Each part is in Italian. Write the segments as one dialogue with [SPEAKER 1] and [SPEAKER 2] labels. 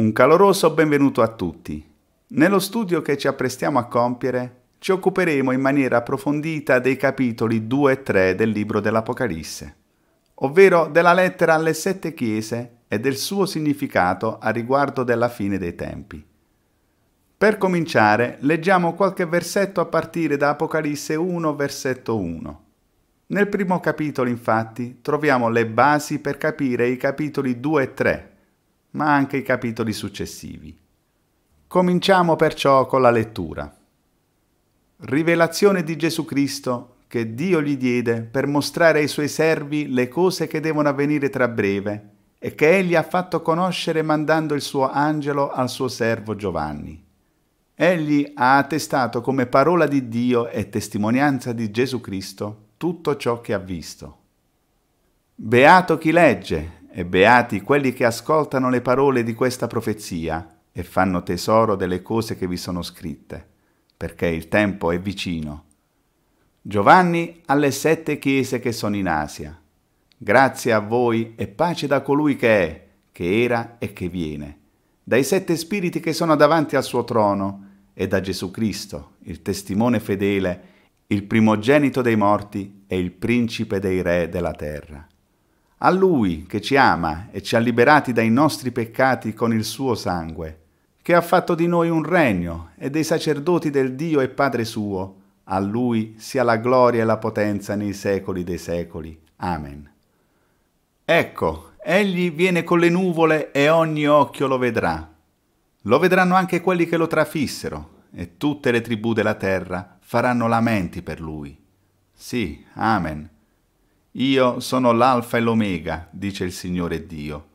[SPEAKER 1] Un caloroso benvenuto a tutti. Nello studio che ci apprestiamo a compiere ci occuperemo in maniera approfondita dei capitoli 2 e 3 del libro dell'Apocalisse, ovvero della lettera alle sette chiese e del suo significato a riguardo della fine dei tempi. Per cominciare, leggiamo qualche versetto a partire da Apocalisse 1, versetto 1. Nel primo capitolo, infatti, troviamo le basi per capire i capitoli 2 e 3 ma anche i capitoli successivi. Cominciamo perciò con la lettura. Rivelazione di Gesù Cristo che Dio gli diede per mostrare ai suoi servi le cose che devono avvenire tra breve e che egli ha fatto conoscere mandando il suo angelo al suo servo Giovanni. Egli ha attestato come parola di Dio e testimonianza di Gesù Cristo tutto ciò che ha visto. Beato chi legge e beati quelli che ascoltano le parole di questa profezia e fanno tesoro delle cose che vi sono scritte, perché il tempo è vicino. Giovanni alle sette chiese che sono in Asia. Grazie a voi e pace da colui che è, che era e che viene, dai sette spiriti che sono davanti al suo trono e da Gesù Cristo, il testimone fedele, il primogenito dei morti e il principe dei re della terra a Lui che ci ama e ci ha liberati dai nostri peccati con il suo sangue, che ha fatto di noi un regno e dei sacerdoti del Dio e Padre suo, a Lui sia la gloria e la potenza nei secoli dei secoli. Amen. Ecco, Egli viene con le nuvole e ogni occhio lo vedrà. Lo vedranno anche quelli che lo trafissero, e tutte le tribù della terra faranno lamenti per Lui. Sì, Amen io sono l'alfa e l'omega, dice il Signore Dio,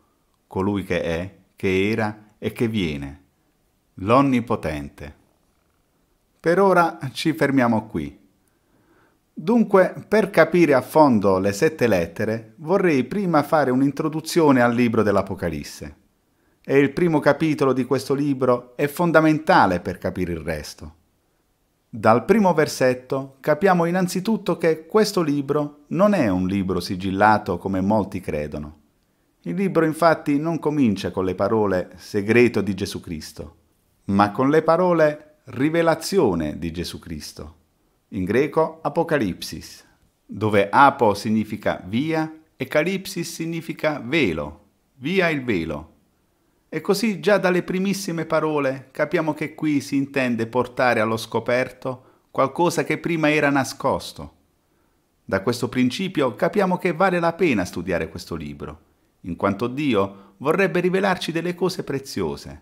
[SPEAKER 1] colui che è, che era e che viene, l'Onnipotente. Per ora ci fermiamo qui. Dunque, per capire a fondo le sette lettere, vorrei prima fare un'introduzione al libro dell'Apocalisse. E il primo capitolo di questo libro è fondamentale per capire il resto. Dal primo versetto capiamo innanzitutto che questo libro non è un libro sigillato come molti credono. Il libro infatti non comincia con le parole segreto di Gesù Cristo, ma con le parole rivelazione di Gesù Cristo, in greco Apocalipsis, dove apo significa via e calipsis significa velo, via il velo, e così già dalle primissime parole capiamo che qui si intende portare allo scoperto qualcosa che prima era nascosto. Da questo principio capiamo che vale la pena studiare questo libro, in quanto Dio vorrebbe rivelarci delle cose preziose.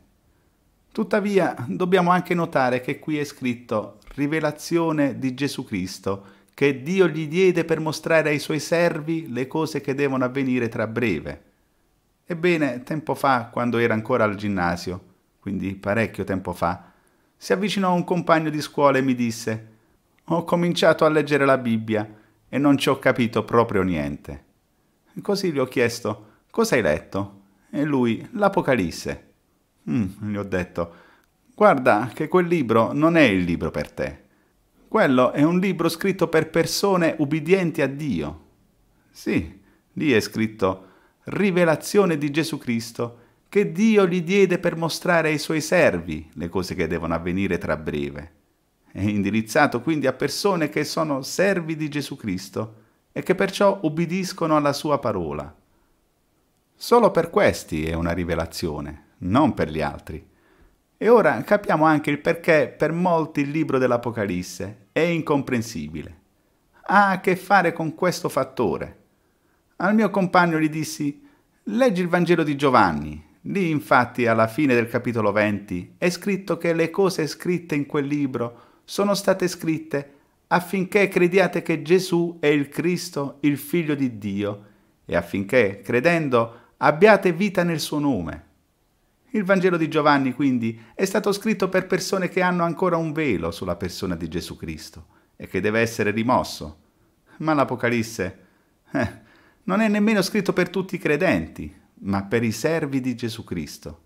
[SPEAKER 1] Tuttavia dobbiamo anche notare che qui è scritto rivelazione di Gesù Cristo che Dio gli diede per mostrare ai suoi servi le cose che devono avvenire tra breve. Ebbene, tempo fa, quando era ancora al ginnasio, quindi parecchio tempo fa, si avvicinò un compagno di scuola e mi disse Ho cominciato a leggere la Bibbia e non ci ho capito proprio niente. Così gli ho chiesto Cosa hai letto? E lui l'Apocalisse. Mm, gli ho detto Guarda che quel libro non è il libro per te. Quello è un libro scritto per persone ubbidienti a Dio. Sì, lì è scritto rivelazione di Gesù Cristo che Dio gli diede per mostrare ai suoi servi le cose che devono avvenire tra breve. È indirizzato quindi a persone che sono servi di Gesù Cristo e che perciò ubbidiscono alla sua parola. Solo per questi è una rivelazione, non per gli altri. E ora capiamo anche il perché per molti il libro dell'Apocalisse è incomprensibile. Ha a che fare con questo fattore. Al mio compagno gli dissi, leggi il Vangelo di Giovanni. Lì infatti alla fine del capitolo 20 è scritto che le cose scritte in quel libro sono state scritte affinché crediate che Gesù è il Cristo, il Figlio di Dio, e affinché, credendo, abbiate vita nel suo nome. Il Vangelo di Giovanni, quindi, è stato scritto per persone che hanno ancora un velo sulla persona di Gesù Cristo e che deve essere rimosso. Ma l'Apocalisse, eh, non è nemmeno scritto per tutti i credenti, ma per i servi di Gesù Cristo.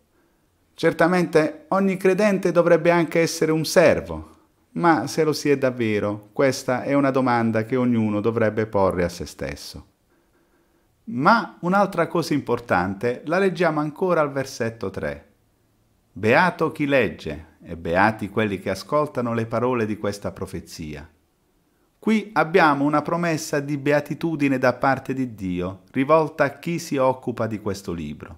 [SPEAKER 1] Certamente ogni credente dovrebbe anche essere un servo, ma se lo si è davvero, questa è una domanda che ognuno dovrebbe porre a se stesso. Ma un'altra cosa importante la leggiamo ancora al versetto 3. Beato chi legge e beati quelli che ascoltano le parole di questa profezia Qui abbiamo una promessa di beatitudine da parte di Dio, rivolta a chi si occupa di questo libro.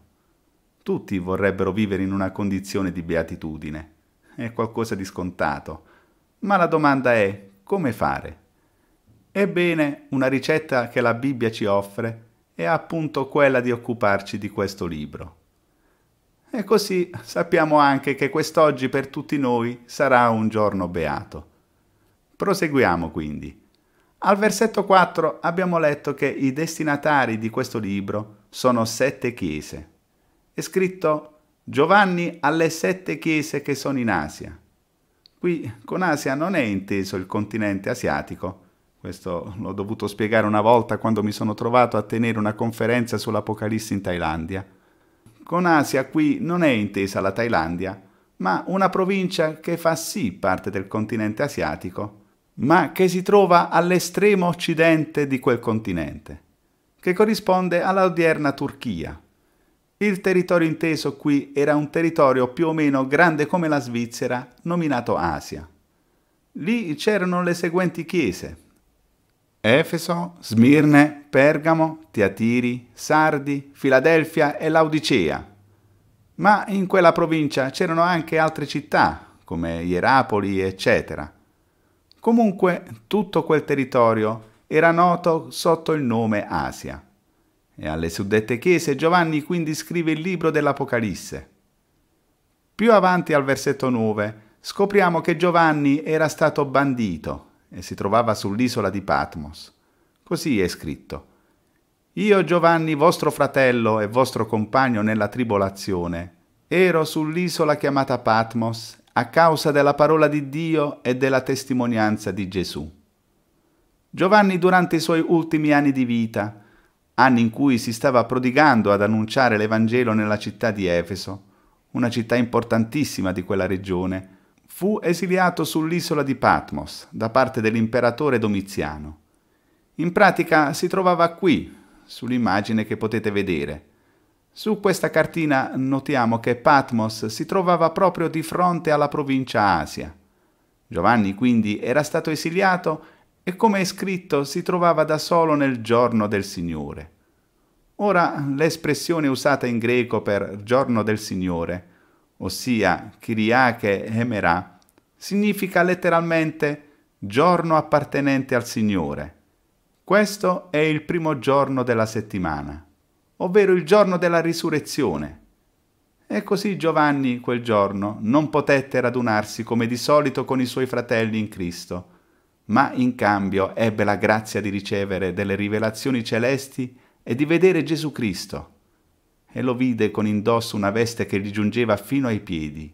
[SPEAKER 1] Tutti vorrebbero vivere in una condizione di beatitudine. È qualcosa di scontato. Ma la domanda è come fare? Ebbene, una ricetta che la Bibbia ci offre è appunto quella di occuparci di questo libro. E così sappiamo anche che quest'oggi per tutti noi sarà un giorno beato. Proseguiamo quindi. Al versetto 4 abbiamo letto che i destinatari di questo libro sono sette chiese. È scritto Giovanni alle sette chiese che sono in Asia. Qui con Asia non è inteso il continente asiatico, questo l'ho dovuto spiegare una volta quando mi sono trovato a tenere una conferenza sull'Apocalisse in Thailandia. Con Asia qui non è intesa la Thailandia, ma una provincia che fa sì parte del continente asiatico, ma che si trova all'estremo occidente di quel continente, che corrisponde alla odierna Turchia. Il territorio inteso qui era un territorio più o meno grande come la Svizzera, nominato Asia. Lì c'erano le seguenti chiese. Efeso, Smirne, Pergamo, Tiatiri, Sardi, Filadelfia e Laodicea. Ma in quella provincia c'erano anche altre città, come Ierapoli, eccetera Comunque tutto quel territorio era noto sotto il nome Asia. E alle suddette chiese Giovanni quindi scrive il libro dell'Apocalisse. Più avanti al versetto 9 scopriamo che Giovanni era stato bandito e si trovava sull'isola di Patmos. Così è scritto. Io Giovanni, vostro fratello e vostro compagno nella tribolazione, ero sull'isola chiamata Patmos a causa della parola di Dio e della testimonianza di Gesù. Giovanni durante i suoi ultimi anni di vita, anni in cui si stava prodigando ad annunciare l'Evangelo nella città di Efeso, una città importantissima di quella regione, fu esiliato sull'isola di Patmos da parte dell'imperatore Domiziano. In pratica si trovava qui, sull'immagine che potete vedere, su questa cartina notiamo che Patmos si trovava proprio di fronte alla provincia Asia. Giovanni quindi era stato esiliato e come è scritto si trovava da solo nel giorno del Signore. Ora l'espressione usata in greco per giorno del Signore, ossia Kyriake Emerà, significa letteralmente giorno appartenente al Signore. Questo è il primo giorno della settimana ovvero il giorno della risurrezione. E così Giovanni quel giorno non potette radunarsi come di solito con i suoi fratelli in Cristo, ma in cambio ebbe la grazia di ricevere delle rivelazioni celesti e di vedere Gesù Cristo. E lo vide con indosso una veste che gli giungeva fino ai piedi.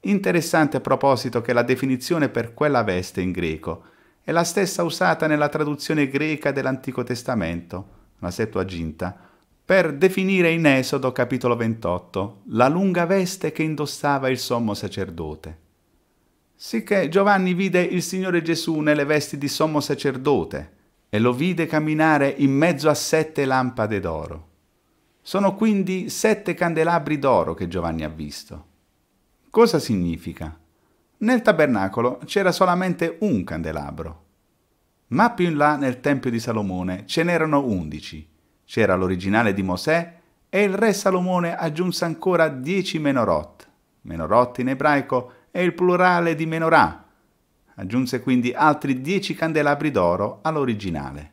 [SPEAKER 1] Interessante a proposito che la definizione per quella veste in greco è la stessa usata nella traduzione greca dell'Antico Testamento, la Septuaginta, per definire in Esodo capitolo 28 la lunga veste che indossava il sommo sacerdote. Sicché Giovanni vide il Signore Gesù nelle vesti di sommo sacerdote e lo vide camminare in mezzo a sette lampade d'oro. Sono quindi sette candelabri d'oro che Giovanni ha visto. Cosa significa? Nel tabernacolo c'era solamente un candelabro, ma più in là nel Tempio di Salomone ce n'erano undici c'era l'originale di Mosè e il re Salomone aggiunse ancora dieci menorot. Menorot in ebraico è il plurale di menorah. Aggiunse quindi altri dieci candelabri d'oro all'originale.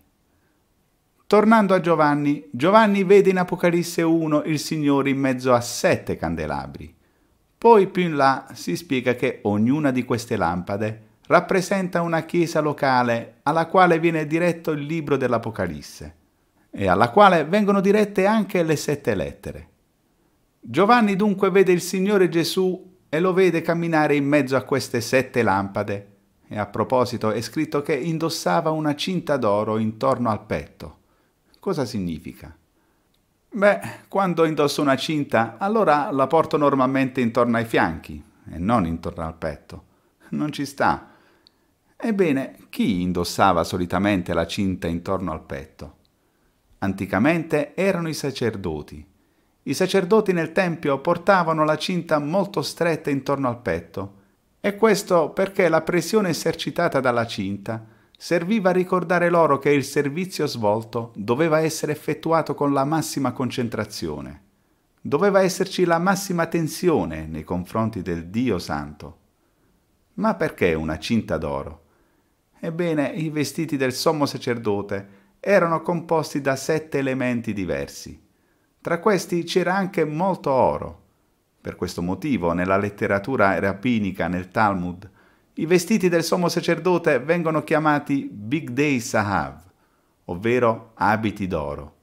[SPEAKER 1] Tornando a Giovanni, Giovanni vede in Apocalisse 1 il Signore in mezzo a sette candelabri. Poi più in là si spiega che ognuna di queste lampade rappresenta una chiesa locale alla quale viene diretto il libro dell'Apocalisse e alla quale vengono dirette anche le sette lettere. Giovanni dunque vede il Signore Gesù e lo vede camminare in mezzo a queste sette lampade. E a proposito è scritto che indossava una cinta d'oro intorno al petto. Cosa significa? Beh, quando indosso una cinta, allora la porto normalmente intorno ai fianchi e non intorno al petto. Non ci sta. Ebbene, chi indossava solitamente la cinta intorno al petto? Anticamente erano i sacerdoti. I sacerdoti nel Tempio portavano la cinta molto stretta intorno al petto, e questo perché la pressione esercitata dalla cinta serviva a ricordare loro che il servizio svolto doveva essere effettuato con la massima concentrazione. Doveva esserci la massima tensione nei confronti del Dio Santo. Ma perché una cinta d'oro? Ebbene, i vestiti del sommo sacerdote erano composti da sette elementi diversi. Tra questi c'era anche molto oro. Per questo motivo, nella letteratura rapinica, nel Talmud, i vestiti del sommo sacerdote vengono chiamati Big Day Sahav, ovvero abiti d'oro.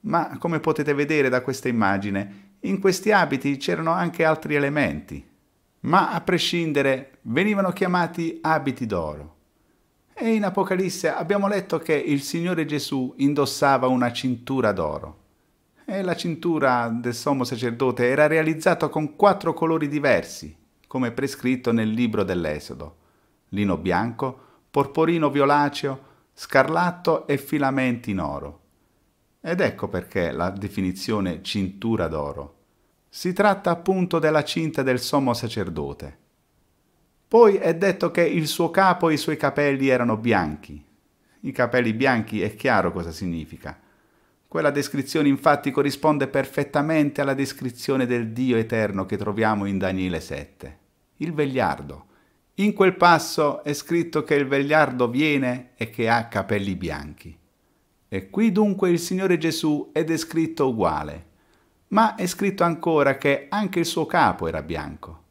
[SPEAKER 1] Ma come potete vedere da questa immagine, in questi abiti c'erano anche altri elementi, ma a prescindere venivano chiamati abiti d'oro. E in Apocalisse abbiamo letto che il Signore Gesù indossava una cintura d'oro. E la cintura del sommo sacerdote era realizzata con quattro colori diversi, come prescritto nel libro dell'Esodo. Lino bianco, porporino violaceo, scarlatto e filamenti in oro. Ed ecco perché la definizione cintura d'oro. Si tratta appunto della cinta del sommo sacerdote poi è detto che il suo capo e i suoi capelli erano bianchi. I capelli bianchi è chiaro cosa significa. Quella descrizione infatti corrisponde perfettamente alla descrizione del Dio eterno che troviamo in Daniele 7, il vegliardo. In quel passo è scritto che il vegliardo viene e che ha capelli bianchi. E qui dunque il Signore Gesù è descritto uguale, ma è scritto ancora che anche il suo capo era bianco.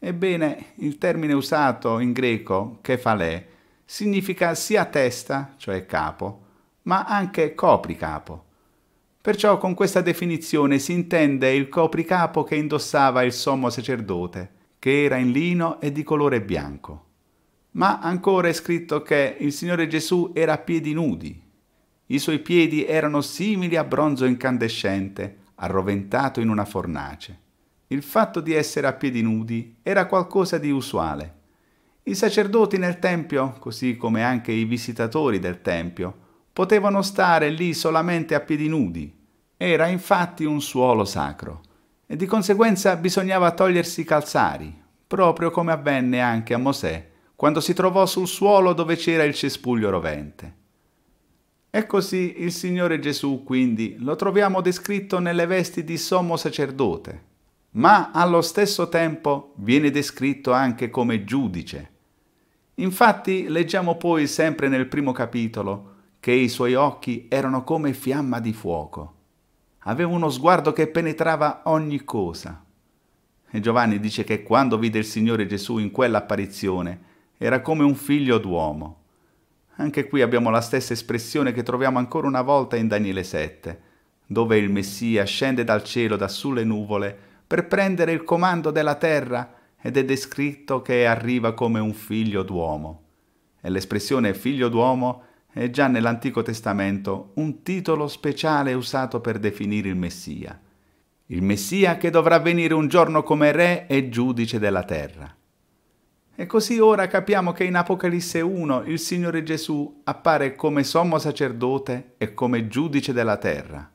[SPEAKER 1] Ebbene, il termine usato in greco, kefalè, significa sia testa, cioè capo, ma anche copricapo. Perciò con questa definizione si intende il copricapo che indossava il sommo sacerdote, che era in lino e di colore bianco. Ma ancora è scritto che il Signore Gesù era a piedi nudi. I suoi piedi erano simili a bronzo incandescente, arroventato in una fornace. Il fatto di essere a piedi nudi era qualcosa di usuale. I sacerdoti nel Tempio, così come anche i visitatori del Tempio, potevano stare lì solamente a piedi nudi. Era infatti un suolo sacro e di conseguenza bisognava togliersi i calzari, proprio come avvenne anche a Mosè quando si trovò sul suolo dove c'era il cespuglio rovente. E così il Signore Gesù, quindi, lo troviamo descritto nelle vesti di sommo sacerdote, ma allo stesso tempo viene descritto anche come giudice. Infatti leggiamo poi sempre nel primo capitolo che i suoi occhi erano come fiamma di fuoco. Aveva uno sguardo che penetrava ogni cosa. E Giovanni dice che quando vide il Signore Gesù in quell'apparizione era come un figlio d'uomo. Anche qui abbiamo la stessa espressione che troviamo ancora una volta in Daniele 7, dove il Messia scende dal cielo da sulle nuvole per prendere il comando della terra ed è descritto che arriva come un figlio d'uomo. E l'espressione figlio d'uomo è già nell'Antico Testamento un titolo speciale usato per definire il Messia. Il Messia che dovrà venire un giorno come re e giudice della terra. E così ora capiamo che in Apocalisse 1 il Signore Gesù appare come sommo sacerdote e come giudice della terra.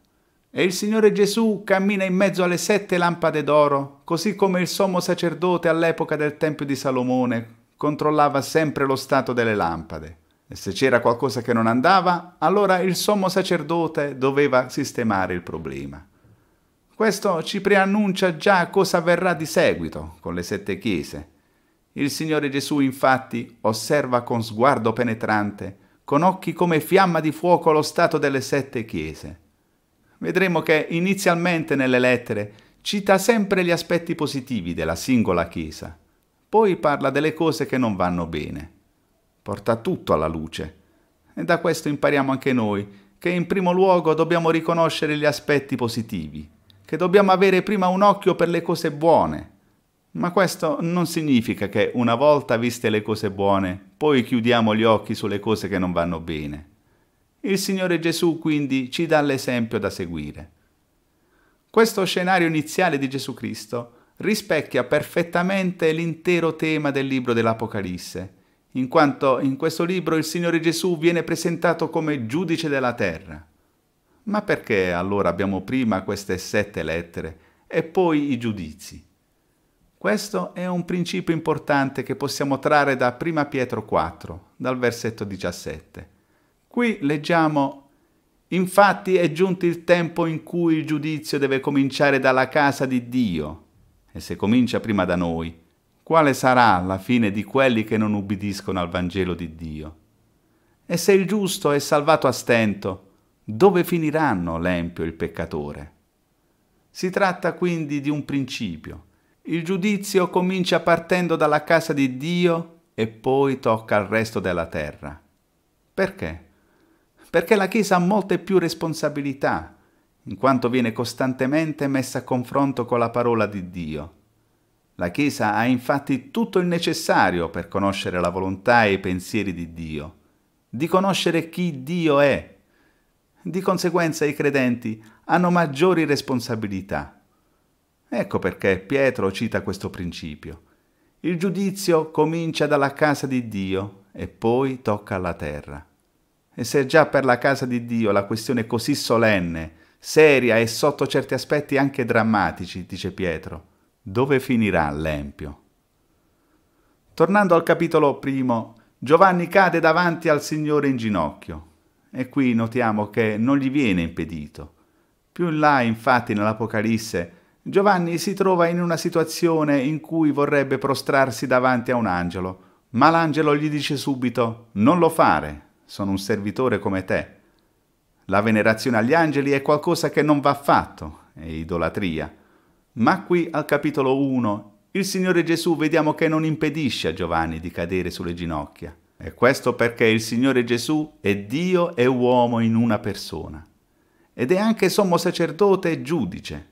[SPEAKER 1] E il Signore Gesù cammina in mezzo alle sette lampade d'oro, così come il sommo sacerdote all'epoca del Tempio di Salomone controllava sempre lo stato delle lampade. E se c'era qualcosa che non andava, allora il sommo sacerdote doveva sistemare il problema. Questo ci preannuncia già cosa avverrà di seguito con le sette chiese. Il Signore Gesù infatti osserva con sguardo penetrante, con occhi come fiamma di fuoco lo stato delle sette chiese vedremo che inizialmente nelle lettere cita sempre gli aspetti positivi della singola Chiesa, poi parla delle cose che non vanno bene, porta tutto alla luce. E da questo impariamo anche noi, che in primo luogo dobbiamo riconoscere gli aspetti positivi, che dobbiamo avere prima un occhio per le cose buone. Ma questo non significa che una volta viste le cose buone, poi chiudiamo gli occhi sulle cose che non vanno bene. Il Signore Gesù quindi ci dà l'esempio da seguire. Questo scenario iniziale di Gesù Cristo rispecchia perfettamente l'intero tema del libro dell'Apocalisse, in quanto in questo libro il Signore Gesù viene presentato come giudice della terra. Ma perché allora abbiamo prima queste sette lettere e poi i giudizi? Questo è un principio importante che possiamo trarre da 1 Pietro 4, dal versetto 17. Qui leggiamo Infatti è giunto il tempo in cui il giudizio deve cominciare dalla casa di Dio. E se comincia prima da noi, quale sarà la fine di quelli che non ubbidiscono al Vangelo di Dio? E se il giusto è salvato a stento, dove finiranno l'empio e il peccatore? Si tratta quindi di un principio. Il giudizio comincia partendo dalla casa di Dio e poi tocca al resto della terra. Perché? perché la Chiesa ha molte più responsabilità, in quanto viene costantemente messa a confronto con la parola di Dio. La Chiesa ha infatti tutto il necessario per conoscere la volontà e i pensieri di Dio, di conoscere chi Dio è. Di conseguenza i credenti hanno maggiori responsabilità. Ecco perché Pietro cita questo principio. Il giudizio comincia dalla casa di Dio e poi tocca alla terra. E se già per la casa di Dio la questione è così solenne, seria e sotto certi aspetti anche drammatici, dice Pietro, dove finirà l'Empio? Tornando al capitolo primo, Giovanni cade davanti al Signore in ginocchio e qui notiamo che non gli viene impedito. Più in là, infatti, nell'Apocalisse, Giovanni si trova in una situazione in cui vorrebbe prostrarsi davanti a un angelo, ma l'angelo gli dice subito non lo fare, sono un servitore come te. La venerazione agli angeli è qualcosa che non va fatto, è idolatria. Ma qui al capitolo 1 il Signore Gesù vediamo che non impedisce a Giovanni di cadere sulle ginocchia. E questo perché il Signore Gesù è Dio e uomo in una persona. Ed è anche sommo sacerdote e giudice.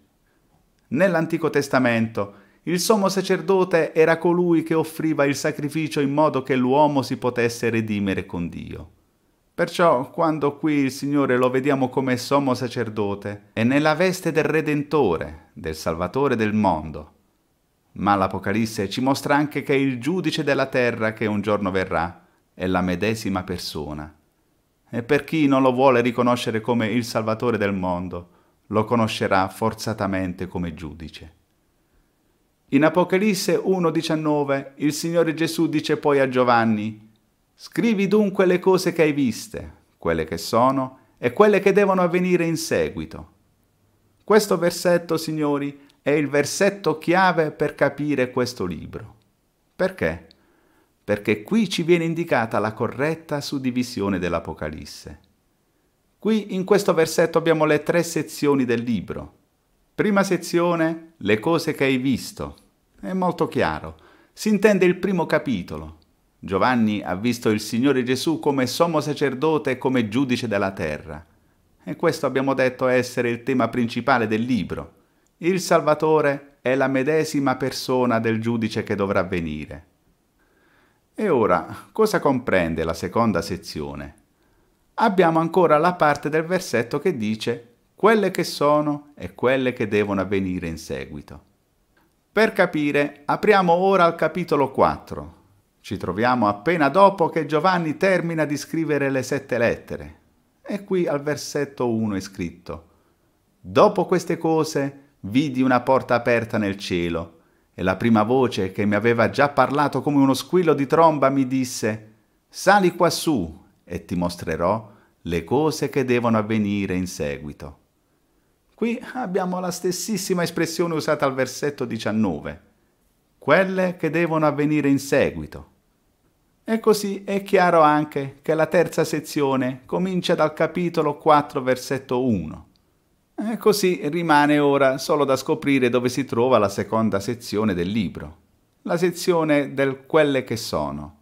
[SPEAKER 1] Nell'Antico Testamento il sommo sacerdote era colui che offriva il sacrificio in modo che l'uomo si potesse redimere con Dio. Perciò, quando qui il Signore lo vediamo come sommo sacerdote, è nella veste del Redentore, del Salvatore del mondo. Ma l'Apocalisse ci mostra anche che il giudice della terra che un giorno verrà è la medesima persona. E per chi non lo vuole riconoscere come il Salvatore del mondo, lo conoscerà forzatamente come giudice. In Apocalisse 1.19 il Signore Gesù dice poi a Giovanni, Scrivi dunque le cose che hai viste, quelle che sono e quelle che devono avvenire in seguito. Questo versetto, signori, è il versetto chiave per capire questo libro. Perché? Perché qui ci viene indicata la corretta suddivisione dell'Apocalisse. Qui in questo versetto abbiamo le tre sezioni del libro. Prima sezione, le cose che hai visto. È molto chiaro. Si intende il primo capitolo, Giovanni ha visto il Signore Gesù come sommo sacerdote e come giudice della terra. E questo abbiamo detto essere il tema principale del libro. Il Salvatore è la medesima persona del giudice che dovrà venire. E ora, cosa comprende la seconda sezione? Abbiamo ancora la parte del versetto che dice quelle che sono e quelle che devono avvenire in seguito. Per capire, apriamo ora al capitolo 4, ci troviamo appena dopo che Giovanni termina di scrivere le sette lettere. E qui al versetto 1 è scritto, Dopo queste cose vidi una porta aperta nel cielo, e la prima voce che mi aveva già parlato come uno squillo di tromba mi disse, Sali quassù e ti mostrerò le cose che devono avvenire in seguito. Qui abbiamo la stessissima espressione usata al versetto 19, quelle che devono avvenire in seguito. E così è chiaro anche che la terza sezione comincia dal capitolo 4 versetto 1. E così rimane ora solo da scoprire dove si trova la seconda sezione del libro, la sezione del quelle che sono.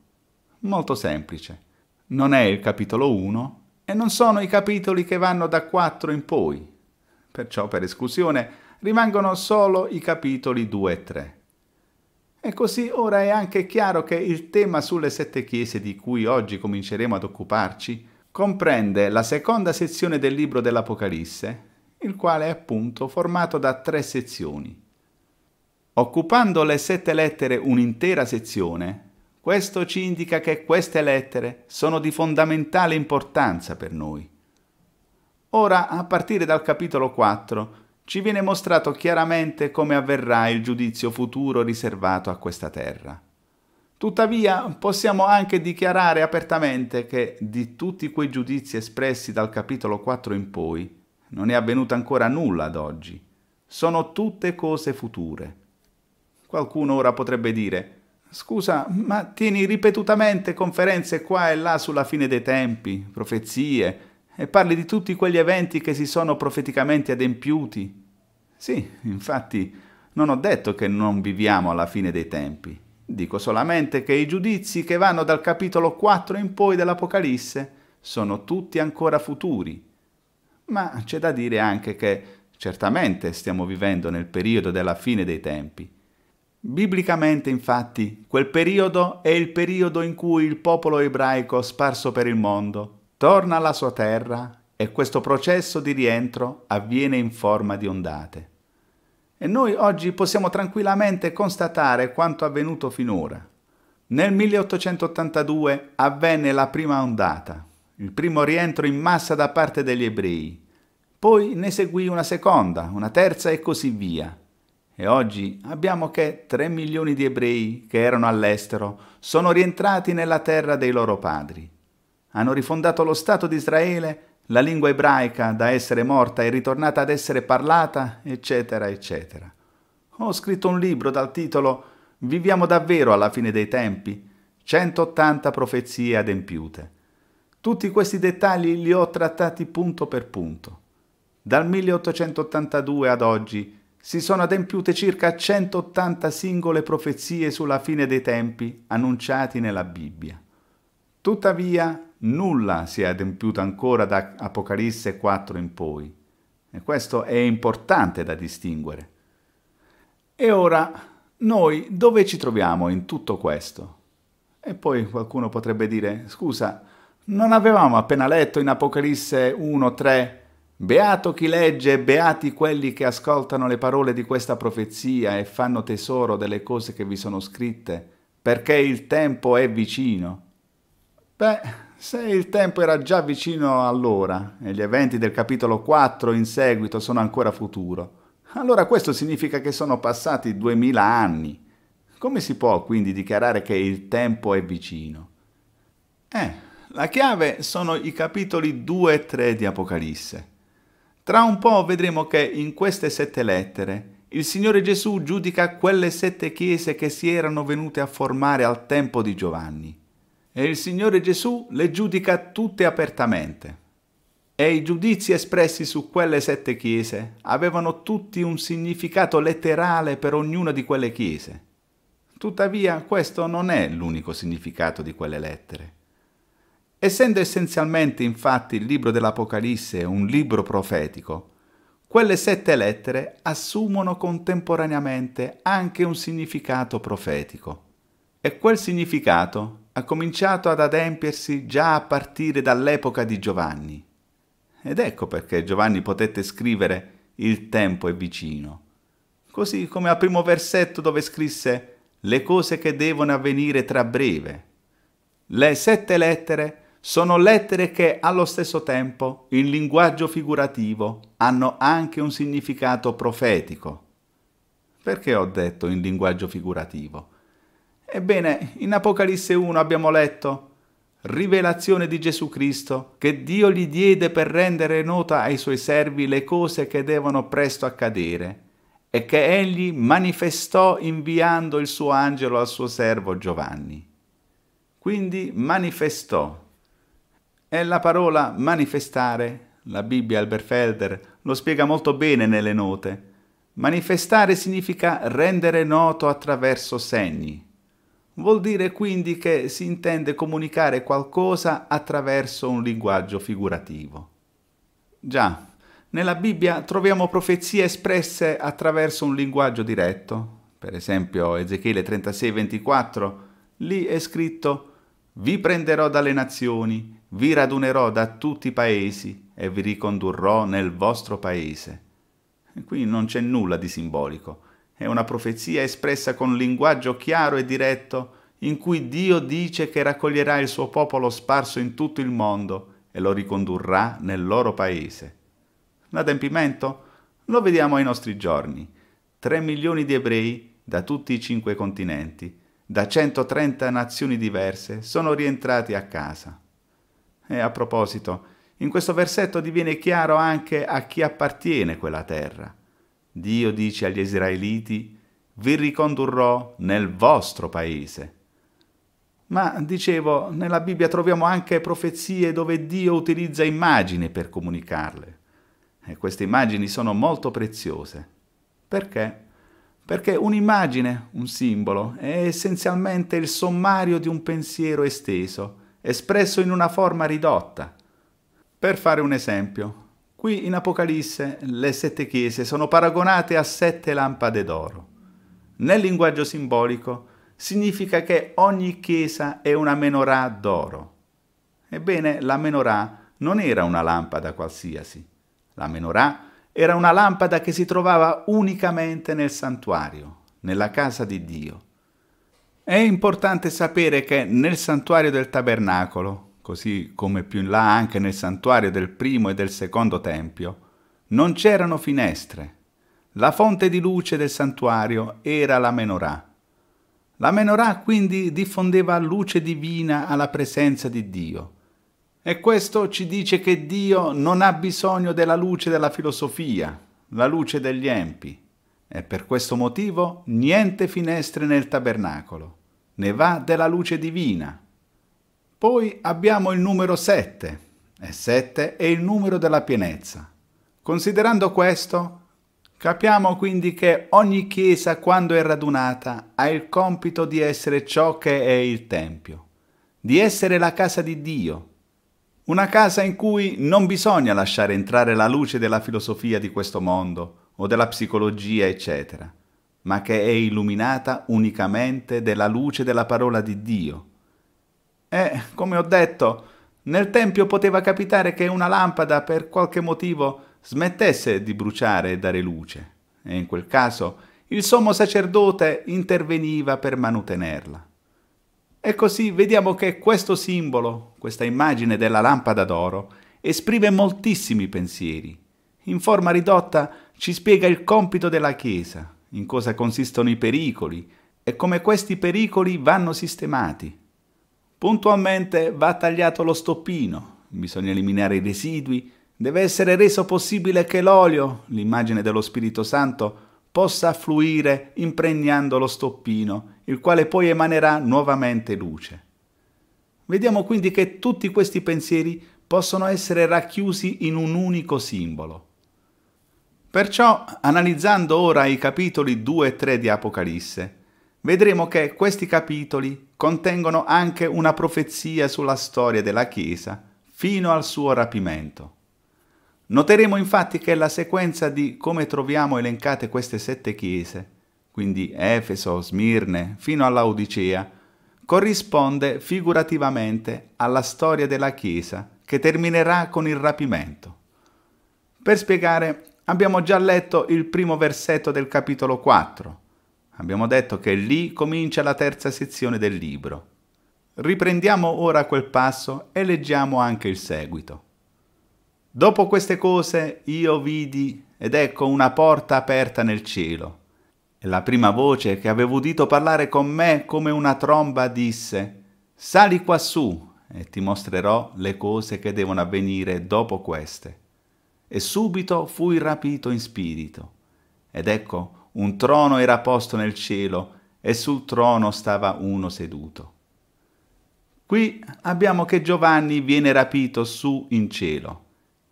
[SPEAKER 1] Molto semplice. Non è il capitolo 1 e non sono i capitoli che vanno da 4 in poi. Perciò per esclusione rimangono solo i capitoli 2 e 3. E così ora è anche chiaro che il tema sulle sette chiese di cui oggi cominceremo ad occuparci comprende la seconda sezione del libro dell'Apocalisse, il quale è appunto formato da tre sezioni. Occupando le sette lettere un'intera sezione, questo ci indica che queste lettere sono di fondamentale importanza per noi. Ora, a partire dal capitolo 4, ci viene mostrato chiaramente come avverrà il giudizio futuro riservato a questa terra. Tuttavia possiamo anche dichiarare apertamente che di tutti quei giudizi espressi dal capitolo 4 in poi non è avvenuto ancora nulla ad oggi. Sono tutte cose future. Qualcuno ora potrebbe dire, scusa, ma tieni ripetutamente conferenze qua e là sulla fine dei tempi, profezie, e parli di tutti quegli eventi che si sono profeticamente adempiuti, sì, infatti non ho detto che non viviamo alla fine dei tempi. Dico solamente che i giudizi che vanno dal capitolo 4 in poi dell'Apocalisse sono tutti ancora futuri. Ma c'è da dire anche che certamente stiamo vivendo nel periodo della fine dei tempi. Biblicamente, infatti, quel periodo è il periodo in cui il popolo ebraico sparso per il mondo torna alla sua terra e questo processo di rientro avviene in forma di ondate. E noi oggi possiamo tranquillamente constatare quanto avvenuto finora. Nel 1882 avvenne la prima ondata, il primo rientro in massa da parte degli ebrei. Poi ne seguì una seconda, una terza e così via. E oggi abbiamo che 3 milioni di ebrei che erano all'estero sono rientrati nella terra dei loro padri. Hanno rifondato lo Stato di Israele la lingua ebraica da essere morta è ritornata ad essere parlata, eccetera, eccetera. Ho scritto un libro dal titolo Viviamo davvero alla fine dei tempi? 180 profezie adempiute. Tutti questi dettagli li ho trattati punto per punto. Dal 1882 ad oggi si sono adempiute circa 180 singole profezie sulla fine dei tempi annunciati nella Bibbia. Tuttavia, nulla si è adempiuto ancora da Apocalisse 4 in poi. E questo è importante da distinguere. E ora, noi dove ci troviamo in tutto questo? E poi qualcuno potrebbe dire, scusa, non avevamo appena letto in Apocalisse 1.3 Beato chi legge e beati quelli che ascoltano le parole di questa profezia e fanno tesoro delle cose che vi sono scritte, perché il tempo è vicino. Beh, se il tempo era già vicino all'ora e gli eventi del capitolo 4 in seguito sono ancora futuro, allora questo significa che sono passati duemila anni. Come si può quindi dichiarare che il tempo è vicino? Eh, la chiave sono i capitoli 2 e 3 di Apocalisse. Tra un po' vedremo che in queste sette lettere il Signore Gesù giudica quelle sette chiese che si erano venute a formare al tempo di Giovanni e il Signore Gesù le giudica tutte apertamente. E i giudizi espressi su quelle sette chiese avevano tutti un significato letterale per ognuna di quelle chiese. Tuttavia questo non è l'unico significato di quelle lettere. Essendo essenzialmente infatti il libro dell'Apocalisse un libro profetico, quelle sette lettere assumono contemporaneamente anche un significato profetico. E quel significato ha cominciato ad adempiersi già a partire dall'epoca di Giovanni. Ed ecco perché Giovanni potette scrivere Il tempo è vicino, così come al primo versetto dove scrisse le cose che devono avvenire tra breve. Le sette lettere sono lettere che allo stesso tempo, in linguaggio figurativo, hanno anche un significato profetico. Perché ho detto in linguaggio figurativo? Ebbene, in Apocalisse 1 abbiamo letto Rivelazione di Gesù Cristo, che Dio gli diede per rendere nota ai suoi servi le cose che devono presto accadere, e che egli manifestò inviando il suo angelo al suo servo Giovanni. Quindi manifestò. E la parola manifestare, la Bibbia Alberfelder lo spiega molto bene nelle note. Manifestare significa rendere noto attraverso segni. Vuol dire quindi che si intende comunicare qualcosa attraverso un linguaggio figurativo. Già, nella Bibbia troviamo profezie espresse attraverso un linguaggio diretto. Per esempio Ezechiele 36:24, lì è scritto Vi prenderò dalle nazioni, vi radunerò da tutti i paesi e vi ricondurrò nel vostro paese. E Qui non c'è nulla di simbolico. È una profezia espressa con linguaggio chiaro e diretto in cui Dio dice che raccoglierà il suo popolo sparso in tutto il mondo e lo ricondurrà nel loro paese. L'adempimento lo vediamo ai nostri giorni. 3 milioni di ebrei da tutti i cinque continenti, da 130 nazioni diverse, sono rientrati a casa. E a proposito, in questo versetto diviene chiaro anche a chi appartiene quella terra. Dio dice agli israeliti, vi ricondurrò nel vostro paese. Ma, dicevo, nella Bibbia troviamo anche profezie dove Dio utilizza immagini per comunicarle. E queste immagini sono molto preziose. Perché? Perché un'immagine, un simbolo, è essenzialmente il sommario di un pensiero esteso, espresso in una forma ridotta. Per fare un esempio, Qui in Apocalisse le sette chiese sono paragonate a sette lampade d'oro. Nel linguaggio simbolico significa che ogni chiesa è una menorah d'oro. Ebbene, la menorah non era una lampada qualsiasi. La menorah era una lampada che si trovava unicamente nel santuario, nella casa di Dio. È importante sapere che nel santuario del tabernacolo così come più in là anche nel santuario del primo e del secondo tempio, non c'erano finestre. La fonte di luce del santuario era la menorah. La menorah quindi diffondeva luce divina alla presenza di Dio. E questo ci dice che Dio non ha bisogno della luce della filosofia, la luce degli empi. E per questo motivo niente finestre nel tabernacolo. Ne va della luce divina, poi abbiamo il numero 7, e 7 è il numero della pienezza. Considerando questo, capiamo quindi che ogni chiesa, quando è radunata, ha il compito di essere ciò che è il Tempio, di essere la casa di Dio, una casa in cui non bisogna lasciare entrare la luce della filosofia di questo mondo o della psicologia, eccetera, ma che è illuminata unicamente della luce della parola di Dio, e, eh, come ho detto, nel tempio poteva capitare che una lampada per qualche motivo smettesse di bruciare e dare luce, e in quel caso il sommo sacerdote interveniva per manutenerla. E così vediamo che questo simbolo, questa immagine della lampada d'oro, esprime moltissimi pensieri. In forma ridotta ci spiega il compito della Chiesa, in cosa consistono i pericoli e come questi pericoli vanno sistemati. Puntualmente va tagliato lo stoppino, bisogna eliminare i residui, deve essere reso possibile che l'olio, l'immagine dello Spirito Santo, possa affluire impregnando lo stoppino, il quale poi emanerà nuovamente luce. Vediamo quindi che tutti questi pensieri possono essere racchiusi in un unico simbolo. Perciò, analizzando ora i capitoli 2 e 3 di Apocalisse, vedremo che questi capitoli contengono anche una profezia sulla storia della Chiesa fino al suo rapimento. Noteremo infatti che la sequenza di come troviamo elencate queste sette chiese, quindi Efeso, Smirne, fino all'Odicea, corrisponde figurativamente alla storia della Chiesa che terminerà con il rapimento. Per spiegare, abbiamo già letto il primo versetto del capitolo 4, Abbiamo detto che lì comincia la terza sezione del libro. Riprendiamo ora quel passo e leggiamo anche il seguito. Dopo queste cose io vidi ed ecco una porta aperta nel cielo. E la prima voce che avevo udito parlare con me come una tromba disse, Sali quassù e ti mostrerò le cose che devono avvenire dopo queste. E subito fui rapito in spirito. Ed ecco un trono era posto nel cielo e sul trono stava uno seduto. Qui abbiamo che Giovanni viene rapito su in cielo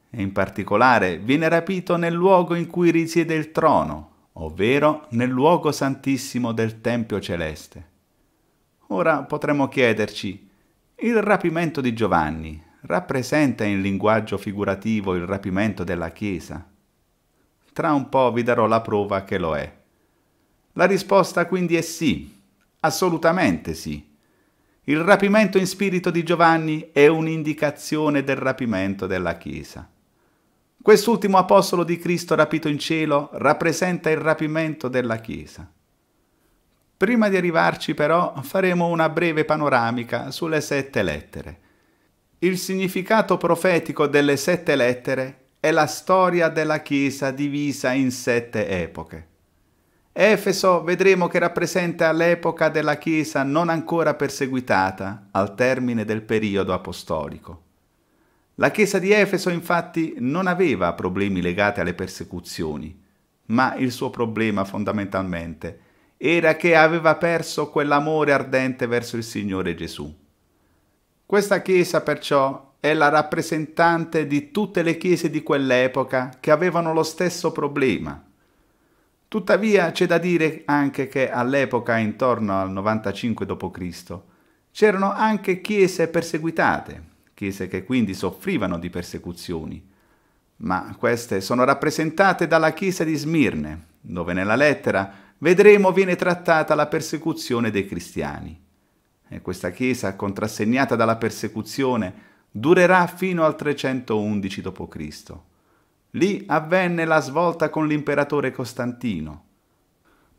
[SPEAKER 1] e in particolare viene rapito nel luogo in cui risiede il trono, ovvero nel luogo santissimo del Tempio celeste. Ora potremmo chiederci, il rapimento di Giovanni rappresenta in linguaggio figurativo il rapimento della Chiesa? Tra un po' vi darò la prova che lo è. La risposta quindi è sì, assolutamente sì. Il rapimento in spirito di Giovanni è un'indicazione del rapimento della Chiesa. Quest'ultimo apostolo di Cristo rapito in cielo rappresenta il rapimento della Chiesa. Prima di arrivarci però faremo una breve panoramica sulle sette lettere. Il significato profetico delle sette lettere è la storia della Chiesa divisa in sette epoche. Efeso vedremo che rappresenta l'epoca della Chiesa non ancora perseguitata al termine del periodo apostolico. La Chiesa di Efeso infatti non aveva problemi legati alle persecuzioni, ma il suo problema fondamentalmente era che aveva perso quell'amore ardente verso il Signore Gesù. Questa Chiesa perciò è la rappresentante di tutte le chiese di quell'epoca che avevano lo stesso problema. Tuttavia c'è da dire anche che all'epoca intorno al 95 d.C. c'erano anche chiese perseguitate, chiese che quindi soffrivano di persecuzioni, ma queste sono rappresentate dalla chiesa di Smirne, dove nella lettera vedremo viene trattata la persecuzione dei cristiani. E questa chiesa, contrassegnata dalla persecuzione, durerà fino al 311 d.C. Lì avvenne la svolta con l'imperatore Costantino.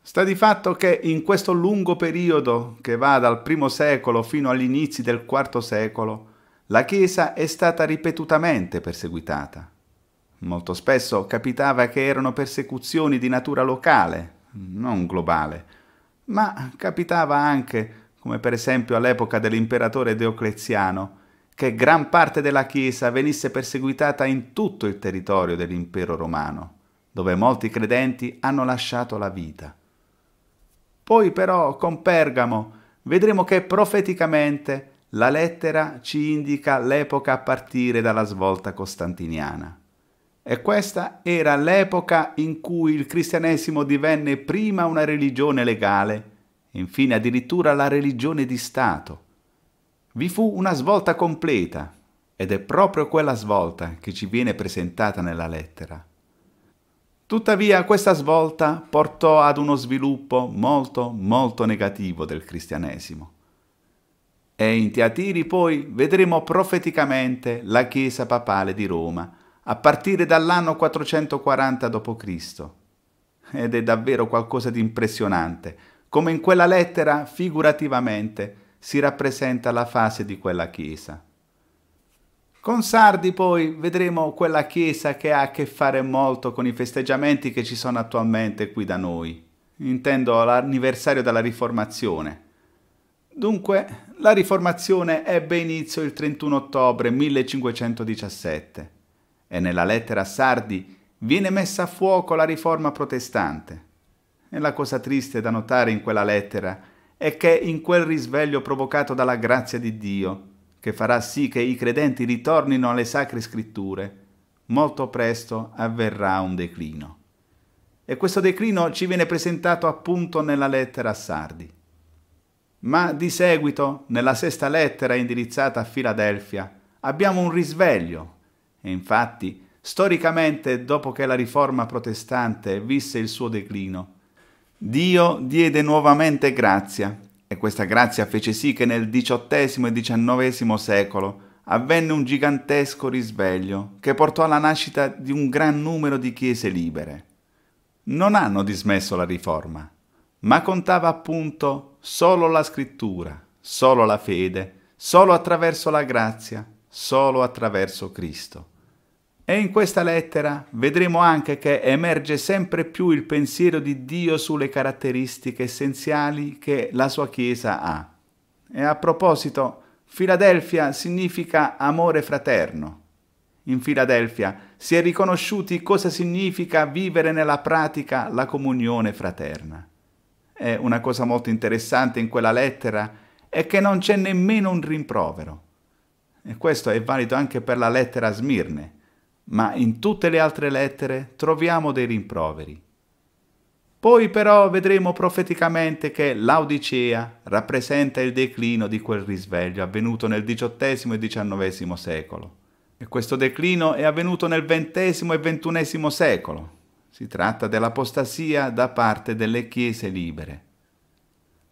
[SPEAKER 1] Sta di fatto che in questo lungo periodo, che va dal I secolo fino agli inizi del IV secolo, la Chiesa è stata ripetutamente perseguitata. Molto spesso capitava che erano persecuzioni di natura locale, non globale, ma capitava anche, come per esempio all'epoca dell'imperatore Diocleziano, che gran parte della Chiesa venisse perseguitata in tutto il territorio dell'impero romano, dove molti credenti hanno lasciato la vita. Poi però con Pergamo vedremo che profeticamente la lettera ci indica l'epoca a partire dalla svolta costantiniana. E questa era l'epoca in cui il cristianesimo divenne prima una religione legale, infine addirittura la religione di Stato vi fu una svolta completa ed è proprio quella svolta che ci viene presentata nella lettera. Tuttavia questa svolta portò ad uno sviluppo molto molto negativo del cristianesimo. E in Teatiri poi vedremo profeticamente la Chiesa papale di Roma a partire dall'anno 440 d.C. Ed è davvero qualcosa di impressionante, come in quella lettera figurativamente si rappresenta la fase di quella chiesa. Con Sardi poi vedremo quella chiesa che ha a che fare molto con i festeggiamenti che ci sono attualmente qui da noi. Intendo l'anniversario della Riformazione. Dunque, la Riformazione ebbe inizio il 31 ottobre 1517 e nella lettera a Sardi viene messa a fuoco la Riforma protestante. E la cosa triste da notare in quella lettera è è che in quel risveglio provocato dalla grazia di Dio, che farà sì che i credenti ritornino alle sacre scritture, molto presto avverrà un declino. E questo declino ci viene presentato appunto nella lettera a Sardi. Ma di seguito, nella sesta lettera indirizzata a Filadelfia, abbiamo un risveglio. E infatti, storicamente, dopo che la riforma protestante visse il suo declino, Dio diede nuovamente grazia, e questa grazia fece sì che nel XVIII e XIX secolo avvenne un gigantesco risveglio che portò alla nascita di un gran numero di chiese libere. Non hanno dismesso la riforma, ma contava appunto solo la scrittura, solo la fede, solo attraverso la grazia, solo attraverso Cristo. E in questa lettera vedremo anche che emerge sempre più il pensiero di Dio sulle caratteristiche essenziali che la sua Chiesa ha. E a proposito, Filadelfia significa amore fraterno. In Filadelfia si è riconosciuti cosa significa vivere nella pratica la comunione fraterna. E una cosa molto interessante in quella lettera è che non c'è nemmeno un rimprovero. E questo è valido anche per la lettera a Smirne ma in tutte le altre lettere troviamo dei rimproveri. Poi però vedremo profeticamente che l'Odicea rappresenta il declino di quel risveglio avvenuto nel XVIII e XIX secolo. E questo declino è avvenuto nel XX e XXI secolo. Si tratta dell'apostasia da parte delle chiese libere.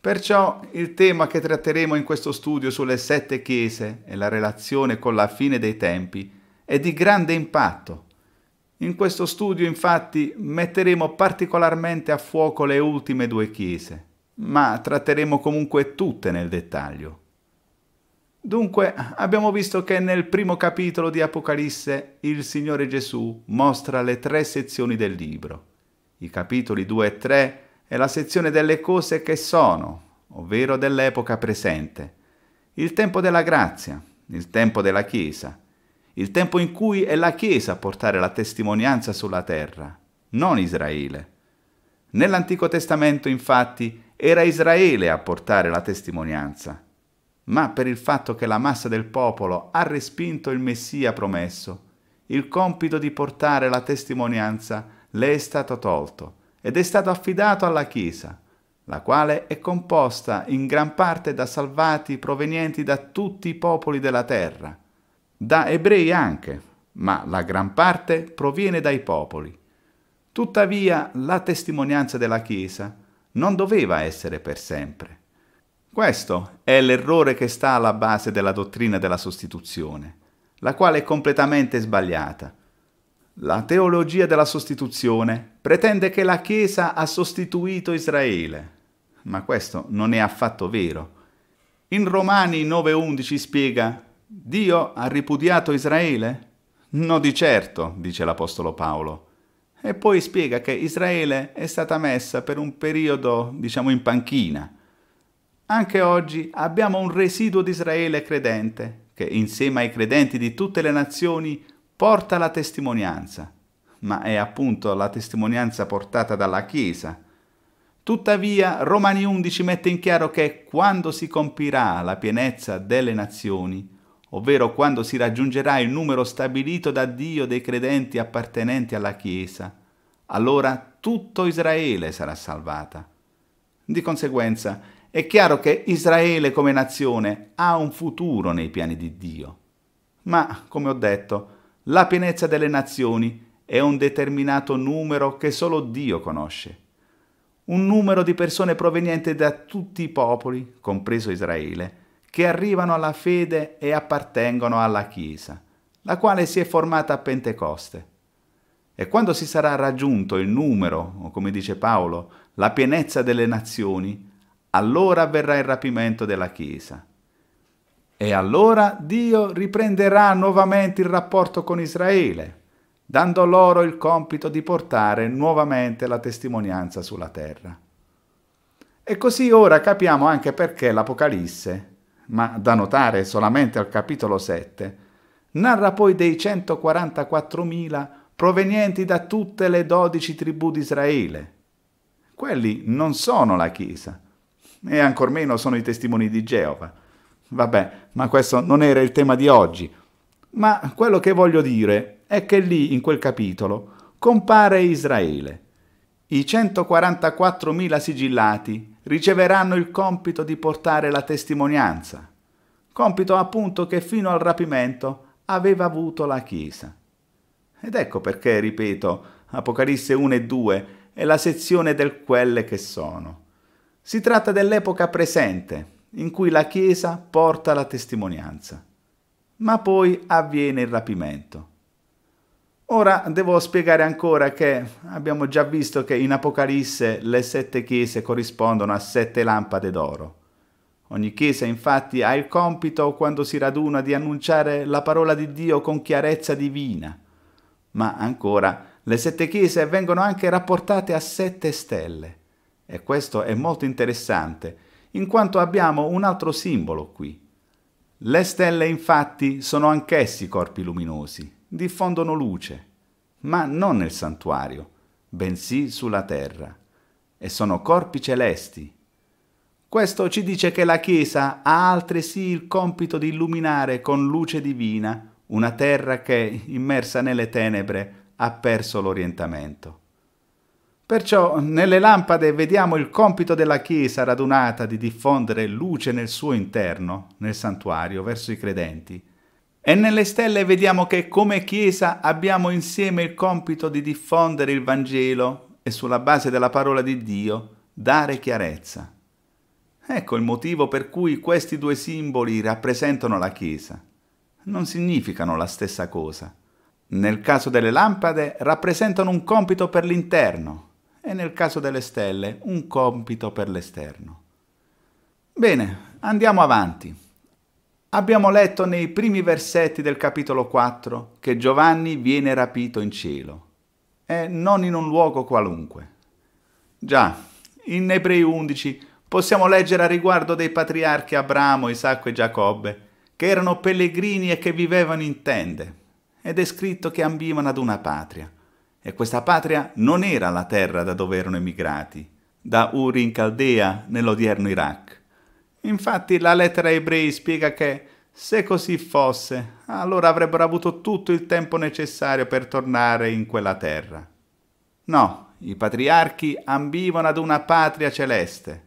[SPEAKER 1] Perciò il tema che tratteremo in questo studio sulle sette chiese e la relazione con la fine dei tempi è di grande impatto. In questo studio infatti metteremo particolarmente a fuoco le ultime due chiese, ma tratteremo comunque tutte nel dettaglio. Dunque abbiamo visto che nel primo capitolo di Apocalisse il Signore Gesù mostra le tre sezioni del libro. I capitoli 2 e 3 è la sezione delle cose che sono, ovvero dell'epoca presente, il tempo della grazia, il tempo della Chiesa, il tempo in cui è la Chiesa a portare la testimonianza sulla terra, non Israele. Nell'Antico Testamento, infatti, era Israele a portare la testimonianza, ma per il fatto che la massa del popolo ha respinto il Messia promesso, il compito di portare la testimonianza le è stato tolto ed è stato affidato alla Chiesa, la quale è composta in gran parte da salvati provenienti da tutti i popoli della terra, da ebrei anche, ma la gran parte proviene dai popoli. Tuttavia la testimonianza della Chiesa non doveva essere per sempre. Questo è l'errore che sta alla base della dottrina della sostituzione, la quale è completamente sbagliata. La teologia della sostituzione pretende che la Chiesa ha sostituito Israele, ma questo non è affatto vero. In Romani 9:11 spiega Dio ha ripudiato Israele? No di certo, dice l'Apostolo Paolo. E poi spiega che Israele è stata messa per un periodo, diciamo, in panchina. Anche oggi abbiamo un residuo di Israele credente, che insieme ai credenti di tutte le nazioni porta la testimonianza, ma è appunto la testimonianza portata dalla Chiesa. Tuttavia Romani 11 mette in chiaro che quando si compirà la pienezza delle nazioni, ovvero quando si raggiungerà il numero stabilito da Dio dei credenti appartenenti alla Chiesa, allora tutto Israele sarà salvata. Di conseguenza, è chiaro che Israele come nazione ha un futuro nei piani di Dio. Ma, come ho detto, la pienezza delle nazioni è un determinato numero che solo Dio conosce. Un numero di persone proveniente da tutti i popoli, compreso Israele, che arrivano alla fede e appartengono alla Chiesa, la quale si è formata a Pentecoste. E quando si sarà raggiunto il numero, o come dice Paolo, la pienezza delle nazioni, allora avverrà il rapimento della Chiesa. E allora Dio riprenderà nuovamente il rapporto con Israele, dando loro il compito di portare nuovamente la testimonianza sulla terra. E così ora capiamo anche perché l'Apocalisse ma da notare solamente al capitolo 7, narra poi dei 144.000 provenienti da tutte le dodici tribù di Israele. Quelli non sono la Chiesa, e ancor meno sono i testimoni di Geova. Vabbè, ma questo non era il tema di oggi. Ma quello che voglio dire è che lì, in quel capitolo, compare Israele. I 144.000 sigillati riceveranno il compito di portare la testimonianza, compito appunto che fino al rapimento aveva avuto la Chiesa. Ed ecco perché, ripeto, Apocalisse 1 e 2 è la sezione del quelle che sono. Si tratta dell'epoca presente, in cui la Chiesa porta la testimonianza. Ma poi avviene il rapimento. Ora devo spiegare ancora che abbiamo già visto che in Apocalisse le sette chiese corrispondono a sette lampade d'oro. Ogni chiesa infatti ha il compito, quando si raduna, di annunciare la parola di Dio con chiarezza divina. Ma ancora, le sette chiese vengono anche rapportate a sette stelle. E questo è molto interessante, in quanto abbiamo un altro simbolo qui. Le stelle infatti sono anch'essi corpi luminosi, diffondono luce, ma non nel santuario, bensì sulla terra, e sono corpi celesti. Questo ci dice che la Chiesa ha altresì il compito di illuminare con luce divina una terra che, immersa nelle tenebre, ha perso l'orientamento. Perciò nelle lampade vediamo il compito della Chiesa radunata di diffondere luce nel suo interno, nel santuario, verso i credenti, e nelle stelle vediamo che come Chiesa abbiamo insieme il compito di diffondere il Vangelo e sulla base della parola di Dio dare chiarezza. Ecco il motivo per cui questi due simboli rappresentano la Chiesa. Non significano la stessa cosa. Nel caso delle lampade rappresentano un compito per l'interno e nel caso delle stelle un compito per l'esterno. Bene, andiamo avanti. Abbiamo letto nei primi versetti del capitolo 4 che Giovanni viene rapito in cielo e non in un luogo qualunque. Già, in Ebrei 11 possiamo leggere a riguardo dei patriarchi Abramo, Isacco e Giacobbe, che erano pellegrini e che vivevano in tende, ed è scritto che ambivano ad una patria. E questa patria non era la terra da dove erano emigrati, da Uri in Caldea nell'odierno Iraq, Infatti la lettera ai ebrei spiega che se così fosse, allora avrebbero avuto tutto il tempo necessario per tornare in quella terra. No, i patriarchi ambivano ad una patria celeste.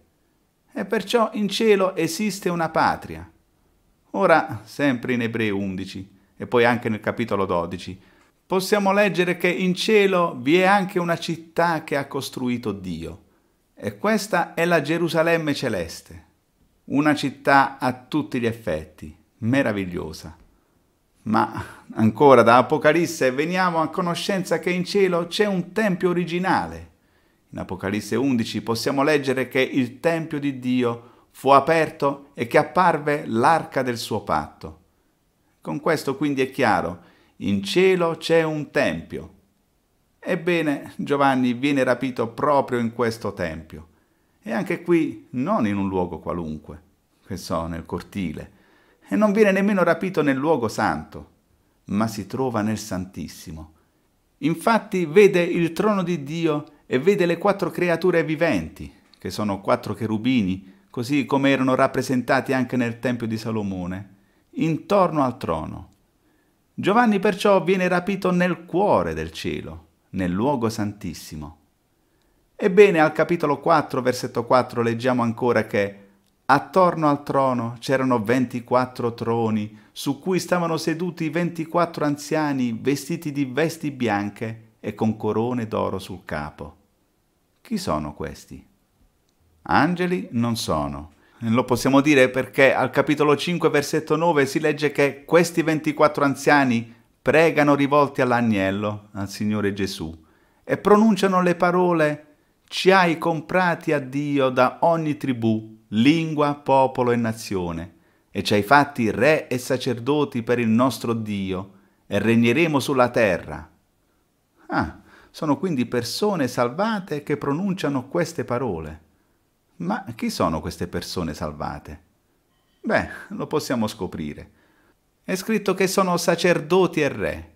[SPEAKER 1] E perciò in cielo esiste una patria. Ora, sempre in Ebrei 11 e poi anche nel capitolo 12, possiamo leggere che in cielo vi è anche una città che ha costruito Dio. E questa è la Gerusalemme celeste. Una città a tutti gli effetti, meravigliosa. Ma ancora da Apocalisse veniamo a conoscenza che in cielo c'è un tempio originale. In Apocalisse 11 possiamo leggere che il tempio di Dio fu aperto e che apparve l'arca del suo patto. Con questo quindi è chiaro, in cielo c'è un tempio. Ebbene, Giovanni viene rapito proprio in questo tempio. E anche qui non in un luogo qualunque, che so, nel cortile, e non viene nemmeno rapito nel luogo santo, ma si trova nel Santissimo. Infatti vede il trono di Dio e vede le quattro creature viventi, che sono quattro cherubini, così come erano rappresentati anche nel Tempio di Salomone, intorno al trono. Giovanni perciò viene rapito nel cuore del cielo, nel luogo santissimo. Ebbene, al capitolo 4, versetto 4, leggiamo ancora che attorno al trono c'erano 24 troni, su cui stavano seduti 24 anziani vestiti di vesti bianche e con corone d'oro sul capo. Chi sono questi? Angeli non sono. Lo possiamo dire perché al capitolo 5, versetto 9 si legge che questi 24 anziani pregano rivolti all'agnello, al Signore Gesù, e pronunciano le parole ci hai comprati a Dio da ogni tribù, lingua, popolo e nazione, e ci hai fatti re e sacerdoti per il nostro Dio, e regneremo sulla terra. Ah, sono quindi persone salvate che pronunciano queste parole. Ma chi sono queste persone salvate? Beh, lo possiamo scoprire. È scritto che sono sacerdoti e re.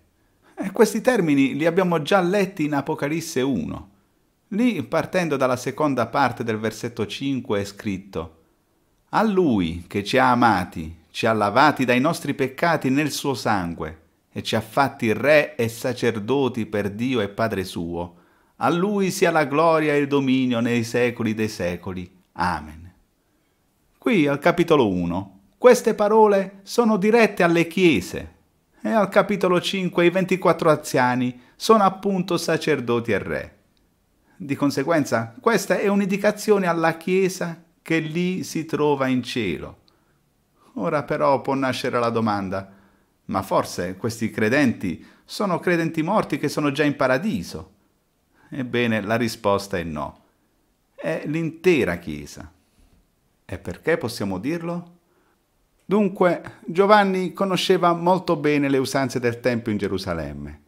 [SPEAKER 1] E eh, questi termini li abbiamo già letti in Apocalisse 1. Lì, partendo dalla seconda parte del versetto 5, è scritto, A Lui che ci ha amati, ci ha lavati dai nostri peccati nel suo sangue, e ci ha fatti re e sacerdoti per Dio e Padre suo. A Lui sia la gloria e il dominio nei secoli dei secoli. Amen. Qui al capitolo 1, queste parole sono dirette alle chiese, e al capitolo 5 i 24 anziani sono appunto sacerdoti e re. Di conseguenza, questa è un'indicazione alla Chiesa che lì si trova in cielo. Ora però può nascere la domanda, ma forse questi credenti sono credenti morti che sono già in paradiso? Ebbene, la risposta è no. È l'intera Chiesa. E perché possiamo dirlo? Dunque, Giovanni conosceva molto bene le usanze del Tempio in Gerusalemme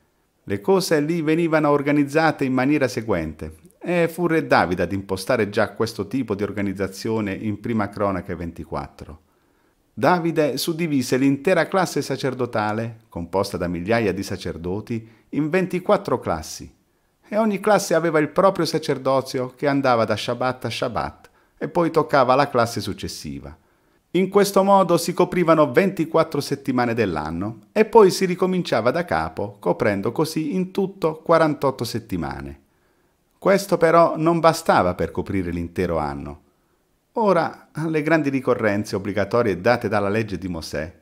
[SPEAKER 1] le cose lì venivano organizzate in maniera seguente e fu Re Davide ad impostare già questo tipo di organizzazione in Prima Cronaca 24. Davide suddivise l'intera classe sacerdotale, composta da migliaia di sacerdoti, in 24 classi, e ogni classe aveva il proprio sacerdozio che andava da Shabbat a Shabbat e poi toccava la classe successiva. In questo modo si coprivano 24 settimane dell'anno e poi si ricominciava da capo, coprendo così in tutto 48 settimane. Questo però non bastava per coprire l'intero anno. Ora, alle grandi ricorrenze obbligatorie date dalla legge di Mosè,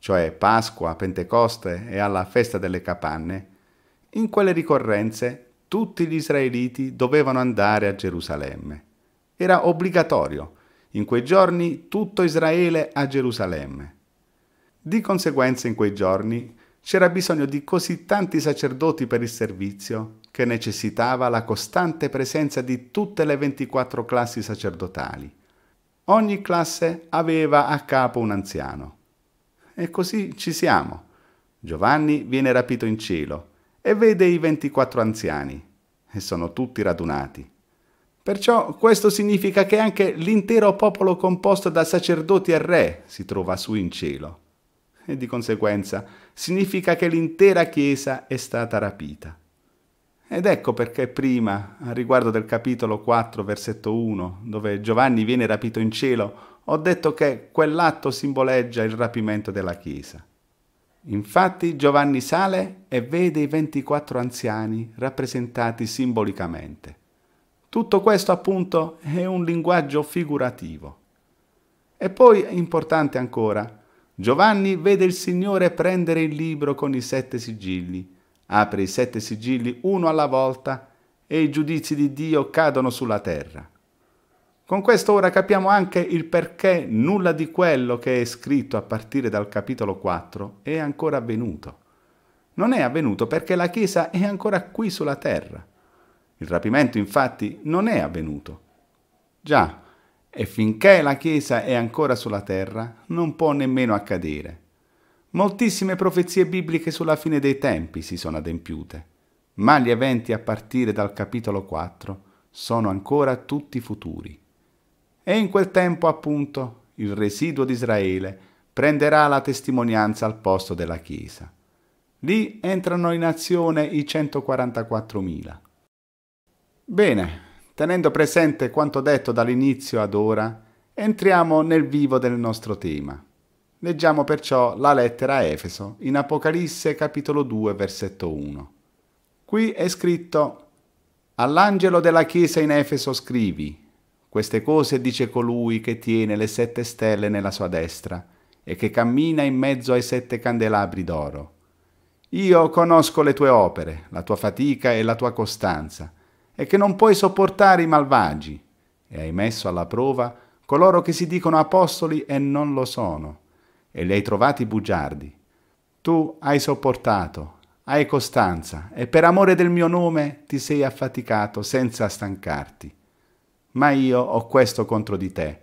[SPEAKER 1] cioè Pasqua, Pentecoste e alla festa delle capanne, in quelle ricorrenze tutti gli israeliti dovevano andare a Gerusalemme. Era obbligatorio in quei giorni tutto Israele a Gerusalemme. Di conseguenza in quei giorni c'era bisogno di così tanti sacerdoti per il servizio che necessitava la costante presenza di tutte le 24 classi sacerdotali. Ogni classe aveva a capo un anziano. E così ci siamo. Giovanni viene rapito in cielo e vede i 24 anziani e sono tutti radunati. Perciò questo significa che anche l'intero popolo composto da sacerdoti e re si trova su in cielo. E di conseguenza significa che l'intera Chiesa è stata rapita. Ed ecco perché prima, a riguardo del capitolo 4, versetto 1, dove Giovanni viene rapito in cielo, ho detto che quell'atto simboleggia il rapimento della Chiesa. Infatti Giovanni sale e vede i 24 anziani rappresentati simbolicamente. Tutto questo appunto è un linguaggio figurativo. E poi, importante ancora, Giovanni vede il Signore prendere il libro con i sette sigilli, apre i sette sigilli uno alla volta e i giudizi di Dio cadono sulla terra. Con questo ora capiamo anche il perché nulla di quello che è scritto a partire dal capitolo 4 è ancora avvenuto. Non è avvenuto perché la Chiesa è ancora qui sulla terra. Il rapimento infatti non è avvenuto. Già, e finché la Chiesa è ancora sulla terra, non può nemmeno accadere. Moltissime profezie bibliche sulla fine dei tempi si sono adempiute, ma gli eventi a partire dal capitolo 4 sono ancora tutti futuri. E in quel tempo, appunto, il residuo di Israele prenderà la testimonianza al posto della Chiesa. Lì entrano in azione i 144.000 Bene, tenendo presente quanto detto dall'inizio ad ora, entriamo nel vivo del nostro tema. Leggiamo perciò la lettera a Efeso in Apocalisse capitolo 2 versetto 1. Qui è scritto All'angelo della chiesa in Efeso scrivi, queste cose dice colui che tiene le sette stelle nella sua destra e che cammina in mezzo ai sette candelabri d'oro. Io conosco le tue opere, la tua fatica e la tua costanza, e che non puoi sopportare i malvagi, e hai messo alla prova coloro che si dicono apostoli e non lo sono, e li hai trovati bugiardi. Tu hai sopportato, hai costanza, e per amore del mio nome ti sei affaticato senza stancarti. Ma io ho questo contro di te,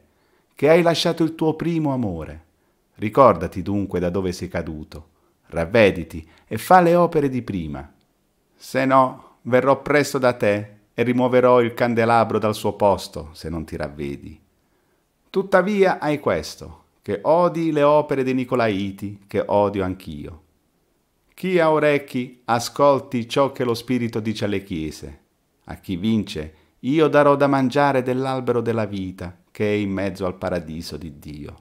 [SPEAKER 1] che hai lasciato il tuo primo amore. Ricordati dunque da dove sei caduto, ravvediti e fa le opere di prima. Se no, verrò presto da te e rimuoverò il candelabro dal suo posto se non ti ravvedi. Tuttavia hai questo, che odi le opere dei Nicolaiti, che odio anch'io. Chi ha orecchi, ascolti ciò che lo Spirito dice alle chiese. A chi vince, io darò da mangiare dell'albero della vita, che è in mezzo al paradiso di Dio.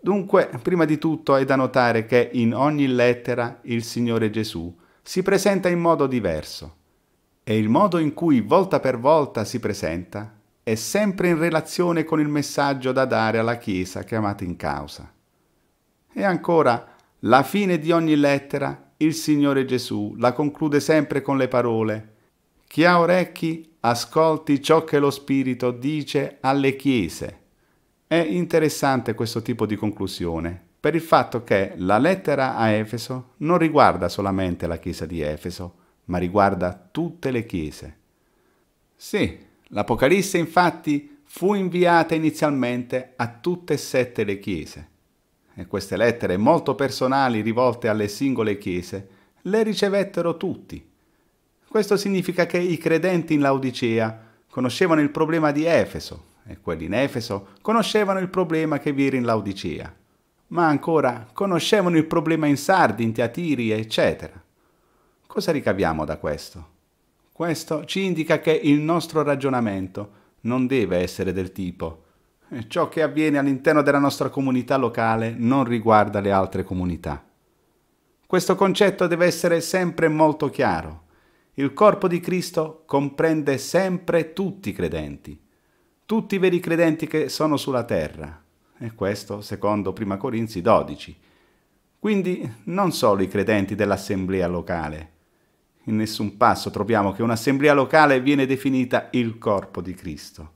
[SPEAKER 1] Dunque, prima di tutto è da notare che in ogni lettera il Signore Gesù si presenta in modo diverso e il modo in cui volta per volta si presenta è sempre in relazione con il messaggio da dare alla Chiesa chiamata in causa. E ancora, la fine di ogni lettera, il Signore Gesù la conclude sempre con le parole Chi ha orecchi, ascolti ciò che lo Spirito dice alle Chiese. È interessante questo tipo di conclusione, per il fatto che la lettera a Efeso non riguarda solamente la Chiesa di Efeso, ma riguarda tutte le chiese. Sì, l'Apocalisse infatti fu inviata inizialmente a tutte e sette le chiese e queste lettere molto personali rivolte alle singole chiese le ricevettero tutti. Questo significa che i credenti in Laodicea conoscevano il problema di Efeso e quelli in Efeso conoscevano il problema che vi era in Laodicea, ma ancora conoscevano il problema in Sardi, in Teatiri, eccetera. Cosa ricaviamo da questo? Questo ci indica che il nostro ragionamento non deve essere del tipo eh, ciò che avviene all'interno della nostra comunità locale non riguarda le altre comunità. Questo concetto deve essere sempre molto chiaro. Il corpo di Cristo comprende sempre tutti i credenti, tutti i veri credenti che sono sulla terra. E questo secondo 1 Corinzi 12. Quindi non solo i credenti dell'assemblea locale, in nessun passo troviamo che un'assemblea locale viene definita il corpo di Cristo.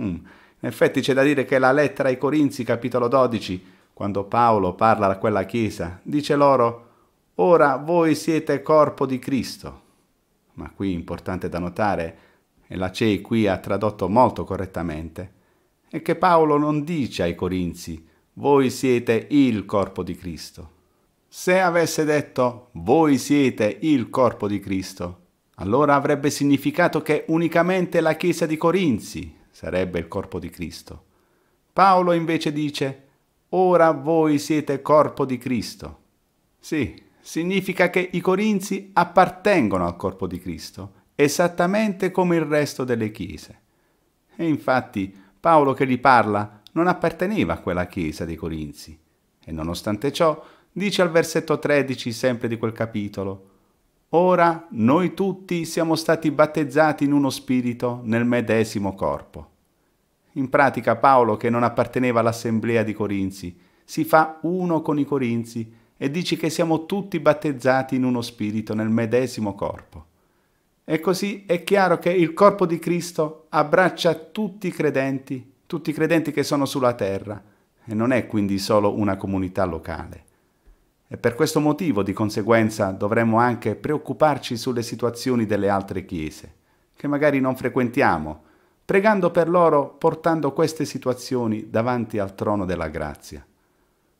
[SPEAKER 1] Hmm. In effetti c'è da dire che la lettera ai Corinzi, capitolo 12, quando Paolo parla a quella chiesa, dice loro, ora voi siete corpo di Cristo. Ma qui importante da notare, e la CEI qui ha tradotto molto correttamente, è che Paolo non dice ai Corinzi, voi siete il corpo di Cristo se avesse detto voi siete il corpo di Cristo, allora avrebbe significato che unicamente la Chiesa di Corinzi sarebbe il corpo di Cristo. Paolo invece dice ora voi siete corpo di Cristo. Sì, significa che i Corinzi appartengono al corpo di Cristo, esattamente come il resto delle chiese. E infatti Paolo che gli parla non apparteneva a quella chiesa dei Corinzi, e nonostante ciò Dice al versetto 13 sempre di quel capitolo, Ora noi tutti siamo stati battezzati in uno spirito nel medesimo corpo. In pratica Paolo, che non apparteneva all'assemblea di Corinzi, si fa uno con i Corinzi e dice che siamo tutti battezzati in uno spirito nel medesimo corpo. E così è chiaro che il corpo di Cristo abbraccia tutti i credenti, tutti i credenti che sono sulla terra, e non è quindi solo una comunità locale e per questo motivo di conseguenza dovremmo anche preoccuparci sulle situazioni delle altre chiese, che magari non frequentiamo, pregando per loro portando queste situazioni davanti al trono della grazia.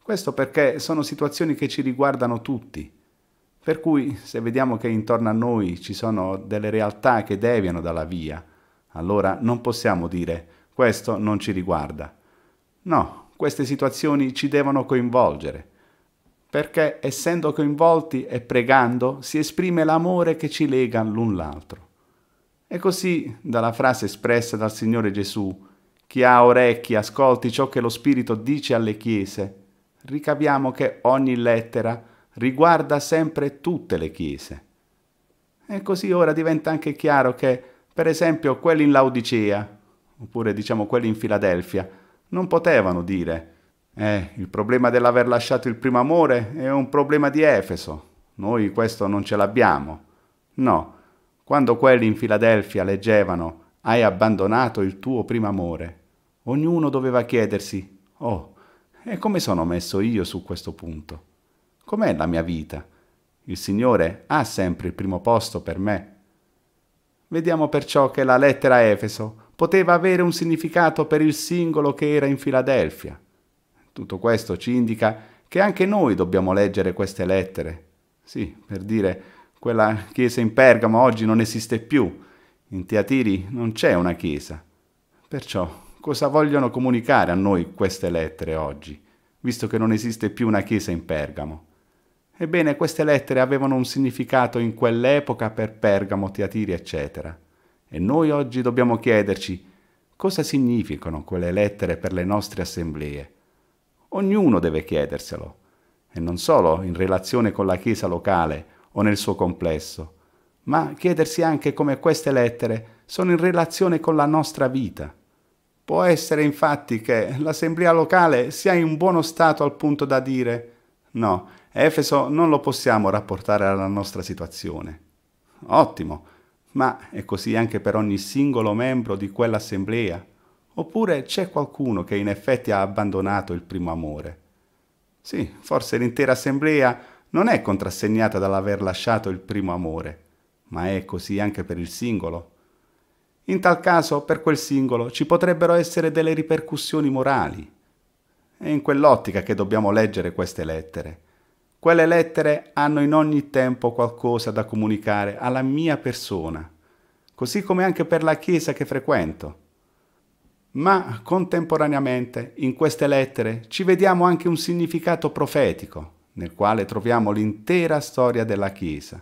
[SPEAKER 1] Questo perché sono situazioni che ci riguardano tutti. Per cui se vediamo che intorno a noi ci sono delle realtà che deviano dalla via, allora non possiamo dire questo non ci riguarda. No, queste situazioni ci devono coinvolgere perché essendo coinvolti e pregando si esprime l'amore che ci lega l'un l'altro. E così, dalla frase espressa dal Signore Gesù, chi ha orecchi ascolti ciò che lo Spirito dice alle chiese, ricaviamo che ogni lettera riguarda sempre tutte le chiese. E così ora diventa anche chiaro che, per esempio, quelli in Laodicea, oppure diciamo quelli in Filadelfia, non potevano dire eh, il problema dell'aver lasciato il primo amore è un problema di Efeso. Noi questo non ce l'abbiamo. No, quando quelli in Filadelfia leggevano hai abbandonato il tuo primo amore, ognuno doveva chiedersi, oh, e come sono messo io su questo punto? Com'è la mia vita? Il Signore ha sempre il primo posto per me. Vediamo perciò che la lettera Efeso poteva avere un significato per il singolo che era in Filadelfia tutto questo ci indica che anche noi dobbiamo leggere queste lettere. Sì, per dire, quella chiesa in Pergamo oggi non esiste più, in Teatiri non c'è una chiesa. Perciò, cosa vogliono comunicare a noi queste lettere oggi, visto che non esiste più una chiesa in Pergamo? Ebbene, queste lettere avevano un significato in quell'epoca per Pergamo, Teatiri, eccetera. E noi oggi dobbiamo chiederci cosa significano quelle lettere per le nostre assemblee Ognuno deve chiederselo, e non solo in relazione con la Chiesa locale o nel suo complesso, ma chiedersi anche come queste lettere sono in relazione con la nostra vita. Può essere infatti che l'assemblea locale sia in buono stato al punto da dire no, Efeso non lo possiamo rapportare alla nostra situazione. Ottimo, ma è così anche per ogni singolo membro di quell'assemblea. Oppure c'è qualcuno che in effetti ha abbandonato il primo amore? Sì, forse l'intera assemblea non è contrassegnata dall'aver lasciato il primo amore, ma è così anche per il singolo. In tal caso, per quel singolo ci potrebbero essere delle ripercussioni morali. È in quell'ottica che dobbiamo leggere queste lettere. Quelle lettere hanno in ogni tempo qualcosa da comunicare alla mia persona, così come anche per la Chiesa che frequento. Ma contemporaneamente in queste lettere ci vediamo anche un significato profetico, nel quale troviamo l'intera storia della Chiesa.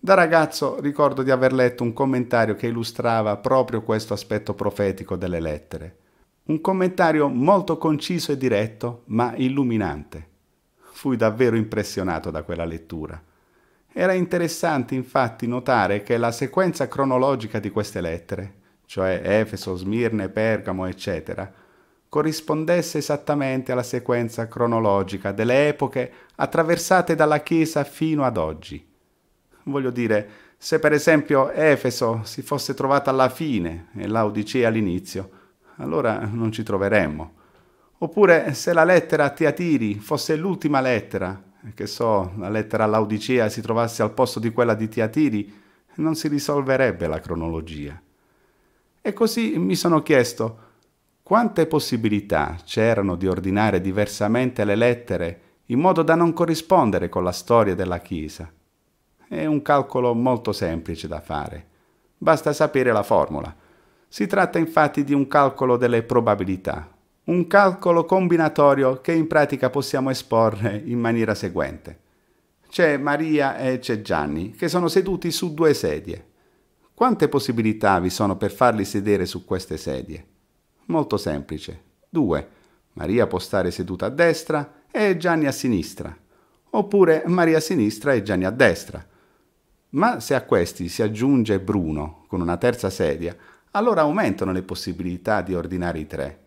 [SPEAKER 1] Da ragazzo ricordo di aver letto un commentario che illustrava proprio questo aspetto profetico delle lettere. Un commentario molto conciso e diretto, ma illuminante. Fui davvero impressionato da quella lettura. Era interessante infatti notare che la sequenza cronologica di queste lettere cioè Efeso, Smirne, Pergamo, eccetera, corrispondesse esattamente alla sequenza cronologica delle epoche attraversate dalla Chiesa fino ad oggi. Voglio dire, se per esempio Efeso si fosse trovata alla fine e l'Odicea all'inizio, allora non ci troveremmo. Oppure se la lettera a Tiatiri fosse l'ultima lettera, che so, la lettera all'Odicea si trovasse al posto di quella di Tiatiri, non si risolverebbe la cronologia. E così mi sono chiesto quante possibilità c'erano di ordinare diversamente le lettere in modo da non corrispondere con la storia della Chiesa. È un calcolo molto semplice da fare. Basta sapere la formula. Si tratta infatti di un calcolo delle probabilità, un calcolo combinatorio che in pratica possiamo esporre in maniera seguente. C'è Maria e c'è Gianni che sono seduti su due sedie. Quante possibilità vi sono per farli sedere su queste sedie? Molto semplice. Due. Maria può stare seduta a destra e Gianni a sinistra. Oppure Maria a sinistra e Gianni a destra. Ma se a questi si aggiunge Bruno con una terza sedia, allora aumentano le possibilità di ordinare i tre.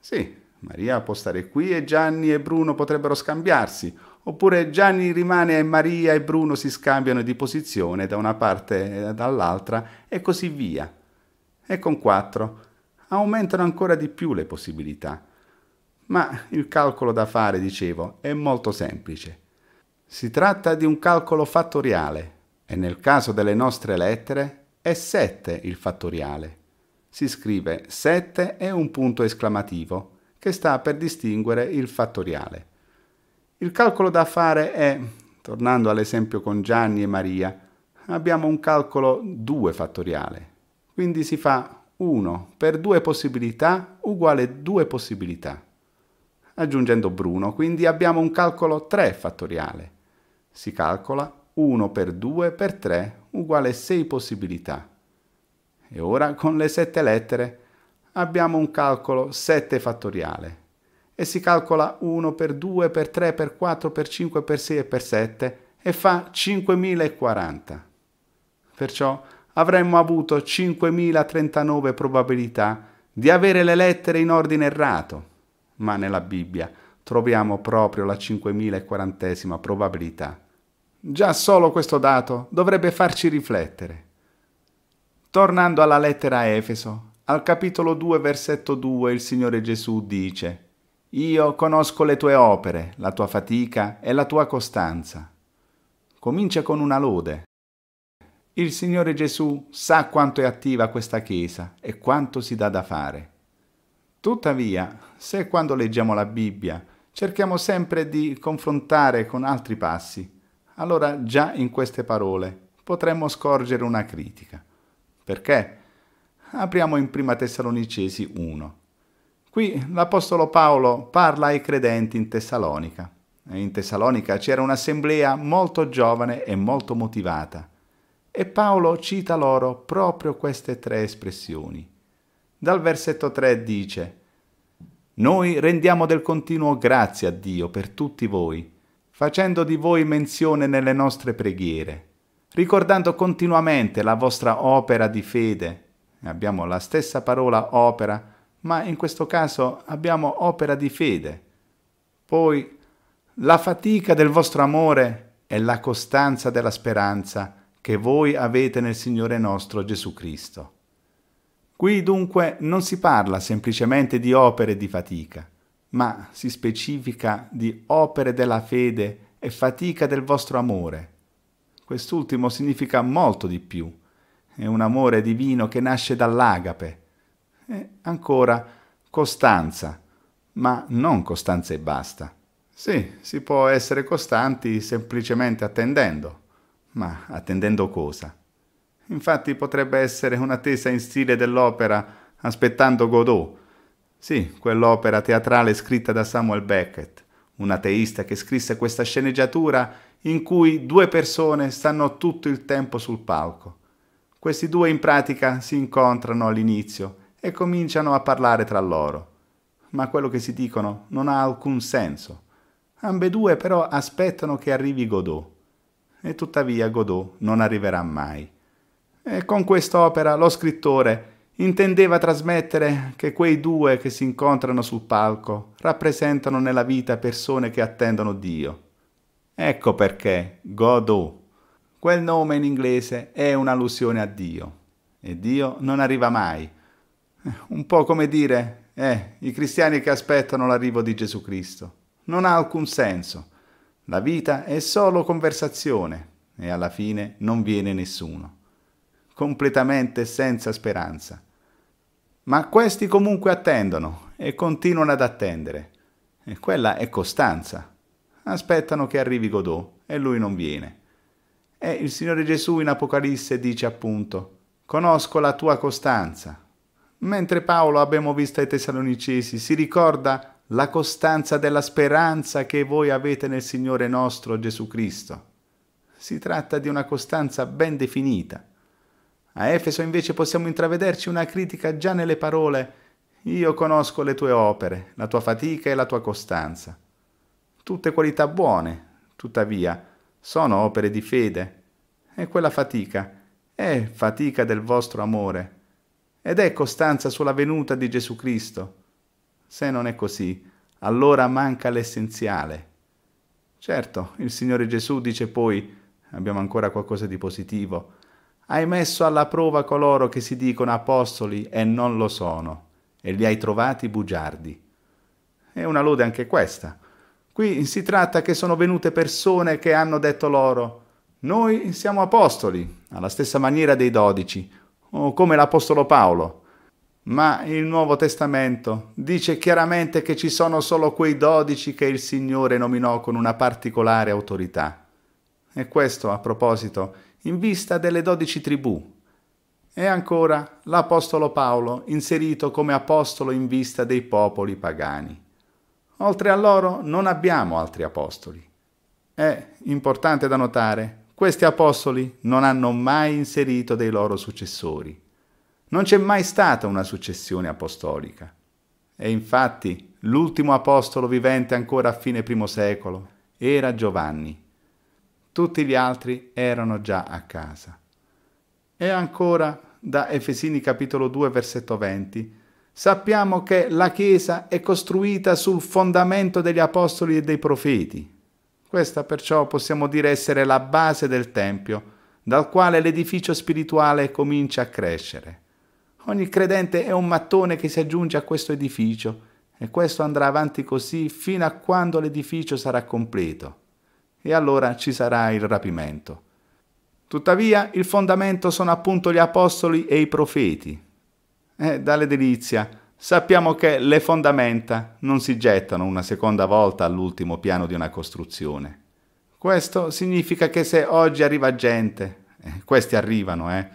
[SPEAKER 1] Sì, Maria può stare qui e Gianni e Bruno potrebbero scambiarsi, oppure Gianni rimane e Maria e Bruno si scambiano di posizione da una parte e dall'altra e così via. E con 4 aumentano ancora di più le possibilità. Ma il calcolo da fare, dicevo, è molto semplice. Si tratta di un calcolo fattoriale e nel caso delle nostre lettere è 7 il fattoriale. Si scrive 7 e un punto esclamativo che sta per distinguere il fattoriale. Il calcolo da fare è, tornando all'esempio con Gianni e Maria, abbiamo un calcolo 2 fattoriale, quindi si fa 1 per 2 possibilità uguale 2 possibilità, aggiungendo Bruno, quindi abbiamo un calcolo 3 fattoriale, si calcola 1 per 2 per 3 uguale 6 possibilità. E ora con le 7 lettere abbiamo un calcolo 7 fattoriale, e si calcola 1 per 2 per 3 per 4 per 5 per 6 e per 7 e fa 5040. Perciò avremmo avuto 5039 probabilità di avere le lettere in ordine errato, ma nella Bibbia troviamo proprio la 5040 probabilità. Già solo questo dato dovrebbe farci riflettere. Tornando alla lettera a Efeso, al capitolo 2, versetto 2, il Signore Gesù dice io conosco le tue opere, la tua fatica e la tua costanza. Comincia con una lode. Il Signore Gesù sa quanto è attiva questa Chiesa e quanto si dà da fare. Tuttavia, se quando leggiamo la Bibbia cerchiamo sempre di confrontare con altri passi, allora già in queste parole potremmo scorgere una critica. Perché? Apriamo in Prima Tessalonicesi 1. Qui l'Apostolo Paolo parla ai credenti in Tessalonica. In Tessalonica c'era un'assemblea molto giovane e molto motivata e Paolo cita loro proprio queste tre espressioni. Dal versetto 3 dice, Noi rendiamo del continuo grazie a Dio per tutti voi, facendo di voi menzione nelle nostre preghiere, ricordando continuamente la vostra opera di fede. Abbiamo la stessa parola opera ma in questo caso abbiamo opera di fede. Poi la fatica del vostro amore è la costanza della speranza che voi avete nel Signore nostro Gesù Cristo. Qui dunque non si parla semplicemente di opere di fatica, ma si specifica di opere della fede e fatica del vostro amore. Quest'ultimo significa molto di più. È un amore divino che nasce dall'agape, e eh, ancora costanza, ma non costanza e basta. Sì, si può essere costanti semplicemente attendendo. Ma attendendo cosa? Infatti potrebbe essere un'attesa in stile dell'opera Aspettando Godot. Sì, quell'opera teatrale scritta da Samuel Beckett, un ateista che scrisse questa sceneggiatura in cui due persone stanno tutto il tempo sul palco. Questi due in pratica si incontrano all'inizio e cominciano a parlare tra loro. Ma quello che si dicono non ha alcun senso. Ambedue però aspettano che arrivi Godot. E tuttavia Godot non arriverà mai. E con quest'opera lo scrittore intendeva trasmettere che quei due che si incontrano sul palco rappresentano nella vita persone che attendono Dio. Ecco perché Godot. Quel nome in inglese è un'allusione a Dio. E Dio non arriva mai un po' come dire, eh, i cristiani che aspettano l'arrivo di Gesù Cristo. Non ha alcun senso. La vita è solo conversazione e alla fine non viene nessuno. Completamente senza speranza. Ma questi comunque attendono e continuano ad attendere. E quella è costanza. Aspettano che arrivi Godot e lui non viene. E il Signore Gesù in Apocalisse dice appunto, conosco la tua costanza, Mentre Paolo abbiamo visto ai Tessalonicesi, si ricorda la costanza della speranza che voi avete nel Signore nostro Gesù Cristo. Si tratta di una costanza ben definita. A Efeso invece possiamo intravederci una critica già nelle parole Io conosco le tue opere, la tua fatica e la tua costanza. Tutte qualità buone, tuttavia, sono opere di fede. E quella fatica è fatica del vostro amore ed è costanza sulla venuta di Gesù Cristo. Se non è così, allora manca l'essenziale. Certo, il Signore Gesù dice poi, abbiamo ancora qualcosa di positivo, hai messo alla prova coloro che si dicono apostoli e non lo sono, e li hai trovati bugiardi. È una lode anche questa. Qui si tratta che sono venute persone che hanno detto loro, noi siamo apostoli, alla stessa maniera dei dodici, o come l'Apostolo Paolo. Ma il Nuovo Testamento dice chiaramente che ci sono solo quei dodici che il Signore nominò con una particolare autorità. E questo, a proposito, in vista delle dodici tribù. E ancora l'Apostolo Paolo inserito come apostolo in vista dei popoli pagani. Oltre a loro non abbiamo altri apostoli. È importante da notare questi apostoli non hanno mai inserito dei loro successori. Non c'è mai stata una successione apostolica. E infatti l'ultimo apostolo vivente ancora a fine primo secolo era Giovanni. Tutti gli altri erano già a casa. E ancora da Efesini capitolo 2 versetto 20 sappiamo che la Chiesa è costruita sul fondamento degli apostoli e dei profeti questa perciò possiamo dire essere la base del Tempio, dal quale l'edificio spirituale comincia a crescere. Ogni credente è un mattone che si aggiunge a questo edificio e questo andrà avanti così fino a quando l'edificio sarà completo. E allora ci sarà il rapimento. Tuttavia il fondamento sono appunto gli apostoli e i profeti. È dalle delizia Sappiamo che le fondamenta non si gettano una seconda volta all'ultimo piano di una costruzione. Questo significa che se oggi arriva gente, eh, questi arrivano, eh,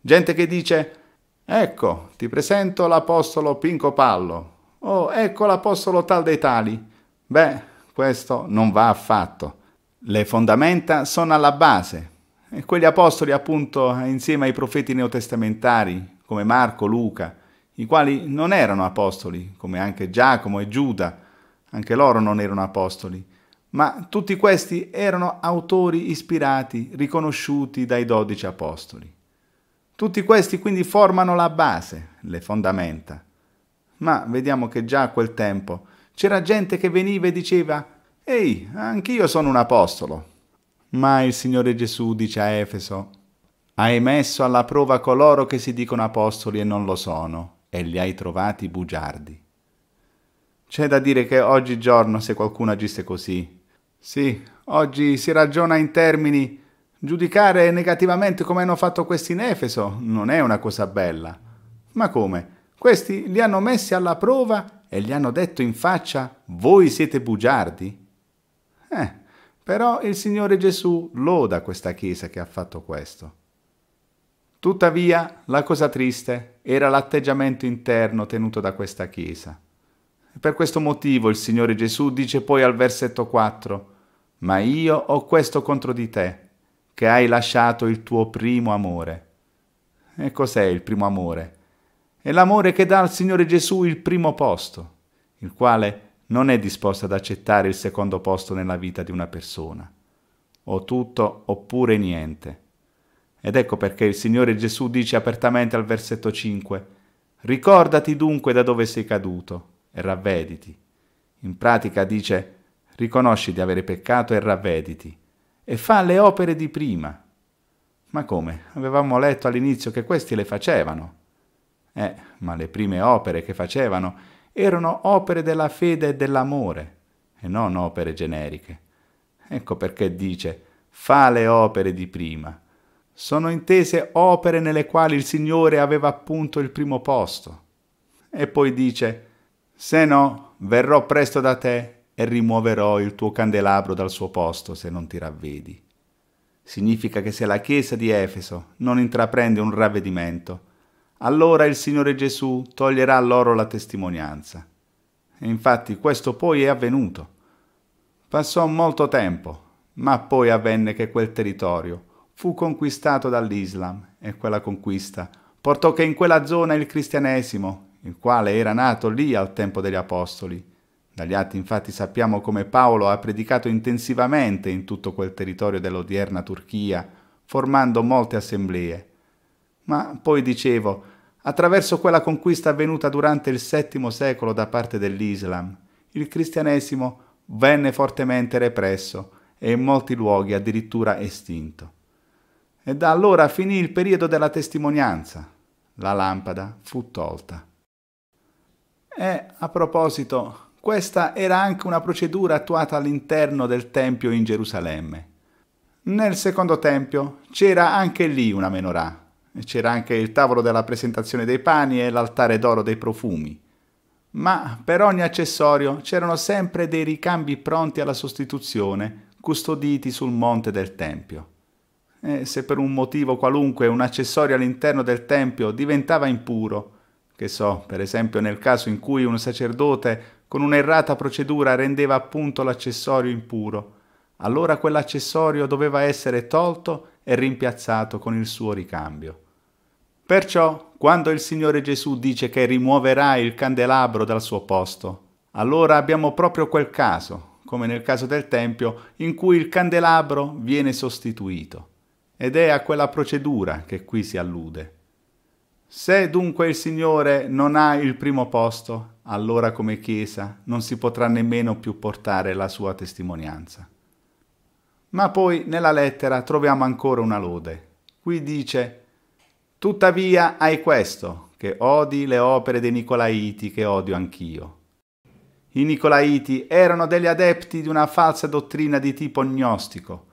[SPEAKER 1] gente che dice, ecco, ti presento l'apostolo Pinco Pallo, o ecco l'apostolo tal dei tali, beh, questo non va affatto. Le fondamenta sono alla base. E quegli apostoli, appunto, insieme ai profeti neotestamentari, come Marco, Luca, i quali non erano apostoli, come anche Giacomo e Giuda, anche loro non erano apostoli, ma tutti questi erano autori ispirati, riconosciuti dai dodici apostoli. Tutti questi quindi formano la base, le fondamenta. Ma vediamo che già a quel tempo c'era gente che veniva e diceva «Ehi, anch'io sono un apostolo». Ma il Signore Gesù dice a Efeso «Hai messo alla prova coloro che si dicono apostoli e non lo sono» e li hai trovati bugiardi. C'è da dire che oggigiorno se qualcuno agisse così. Sì, oggi si ragiona in termini giudicare negativamente come hanno fatto questi in Efeso non è una cosa bella. Ma come? Questi li hanno messi alla prova e gli hanno detto in faccia voi siete bugiardi? Eh, però il Signore Gesù loda questa Chiesa che ha fatto questo. Tuttavia, la cosa triste era l'atteggiamento interno tenuto da questa Chiesa. Per questo motivo il Signore Gesù dice poi al versetto 4, Ma io ho questo contro di te, che hai lasciato il tuo primo amore. E cos'è il primo amore? È l'amore che dà al Signore Gesù il primo posto, il quale non è disposto ad accettare il secondo posto nella vita di una persona. O tutto oppure niente. Ed ecco perché il Signore Gesù dice apertamente al versetto 5, Ricordati dunque da dove sei caduto e ravvediti. In pratica dice, riconosci di avere peccato e ravvediti, e fa le opere di prima. Ma come? Avevamo letto all'inizio che questi le facevano. Eh, ma le prime opere che facevano erano opere della fede e dell'amore, e non opere generiche. Ecco perché dice, fa le opere di prima sono intese opere nelle quali il Signore aveva appunto il primo posto. E poi dice, se no, verrò presto da te e rimuoverò il tuo candelabro dal suo posto se non ti ravvedi. Significa che se la Chiesa di Efeso non intraprende un ravvedimento, allora il Signore Gesù toglierà loro la testimonianza. E infatti questo poi è avvenuto. Passò molto tempo, ma poi avvenne che quel territorio fu conquistato dall'Islam e quella conquista portò che in quella zona il cristianesimo, il quale era nato lì al tempo degli apostoli. Dagli atti infatti sappiamo come Paolo ha predicato intensivamente in tutto quel territorio dell'odierna Turchia, formando molte assemblee. Ma poi dicevo, attraverso quella conquista avvenuta durante il VII secolo da parte dell'Islam, il cristianesimo venne fortemente represso e in molti luoghi addirittura estinto. E da allora finì il periodo della testimonianza. La lampada fu tolta. E a proposito, questa era anche una procedura attuata all'interno del Tempio in Gerusalemme. Nel secondo Tempio c'era anche lì una menorah, c'era anche il tavolo della presentazione dei pani e l'altare d'oro dei profumi. Ma per ogni accessorio c'erano sempre dei ricambi pronti alla sostituzione, custoditi sul monte del Tempio eh, se per un motivo qualunque un accessorio all'interno del tempio diventava impuro, che so, per esempio nel caso in cui un sacerdote con un'errata procedura rendeva appunto l'accessorio impuro, allora quell'accessorio doveva essere tolto e rimpiazzato con il suo ricambio. Perciò, quando il Signore Gesù dice che rimuoverà il candelabro dal suo posto, allora abbiamo proprio quel caso, come nel caso del Tempio, in cui il candelabro viene sostituito ed è a quella procedura che qui si allude. Se dunque il Signore non ha il primo posto, allora come Chiesa non si potrà nemmeno più portare la sua testimonianza. Ma poi nella lettera troviamo ancora una lode. Qui dice, Tuttavia hai questo, che odi le opere dei Nicolaiti che odio anch'io. I Nicolaiti erano degli adepti di una falsa dottrina di tipo gnostico,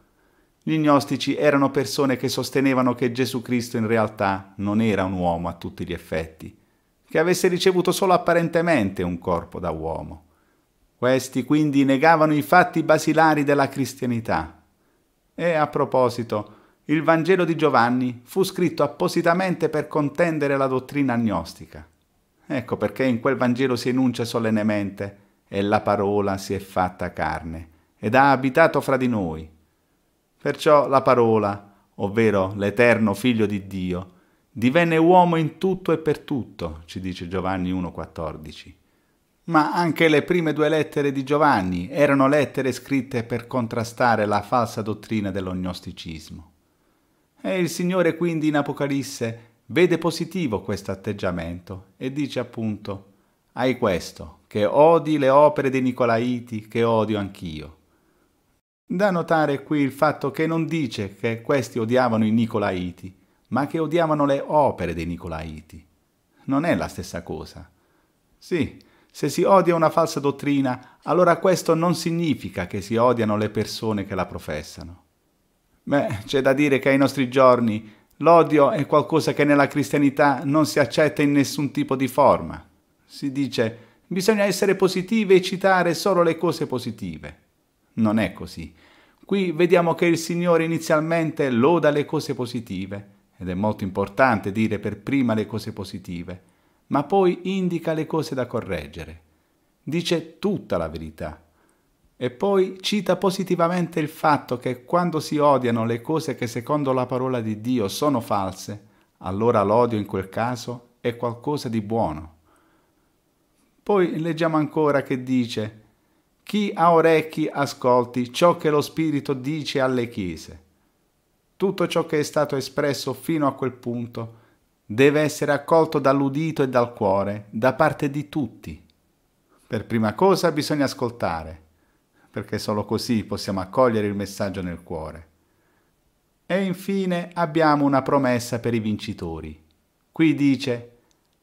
[SPEAKER 1] gli gnostici erano persone che sostenevano che Gesù Cristo in realtà non era un uomo a tutti gli effetti, che avesse ricevuto solo apparentemente un corpo da uomo. Questi quindi negavano i fatti basilari della cristianità. E a proposito, il Vangelo di Giovanni fu scritto appositamente per contendere la dottrina gnostica. Ecco perché in quel Vangelo si enuncia solennemente e la parola si è fatta carne ed ha abitato fra di noi Perciò la parola, ovvero l'eterno figlio di Dio, divenne uomo in tutto e per tutto, ci dice Giovanni 1,14. Ma anche le prime due lettere di Giovanni erano lettere scritte per contrastare la falsa dottrina dell'ognosticismo. E il Signore quindi in Apocalisse vede positivo questo atteggiamento e dice appunto, hai questo, che odi le opere dei Nicolaiti, che odio anch'io. Da notare qui il fatto che non dice che questi odiavano i Nicolaiti, ma che odiavano le opere dei Nicolaiti. Non è la stessa cosa. Sì, se si odia una falsa dottrina, allora questo non significa che si odiano le persone che la professano. Beh, c'è da dire che ai nostri giorni l'odio è qualcosa che nella cristianità non si accetta in nessun tipo di forma. Si dice bisogna essere positivi e citare solo le cose positive. Non è così. Qui vediamo che il Signore inizialmente loda le cose positive, ed è molto importante dire per prima le cose positive, ma poi indica le cose da correggere. Dice tutta la verità. E poi cita positivamente il fatto che quando si odiano le cose che secondo la parola di Dio sono false, allora l'odio in quel caso è qualcosa di buono. Poi leggiamo ancora che dice chi ha orecchi ascolti ciò che lo Spirito dice alle chiese. Tutto ciò che è stato espresso fino a quel punto deve essere accolto dall'udito e dal cuore, da parte di tutti. Per prima cosa bisogna ascoltare, perché solo così possiamo accogliere il messaggio nel cuore. E infine abbiamo una promessa per i vincitori. Qui dice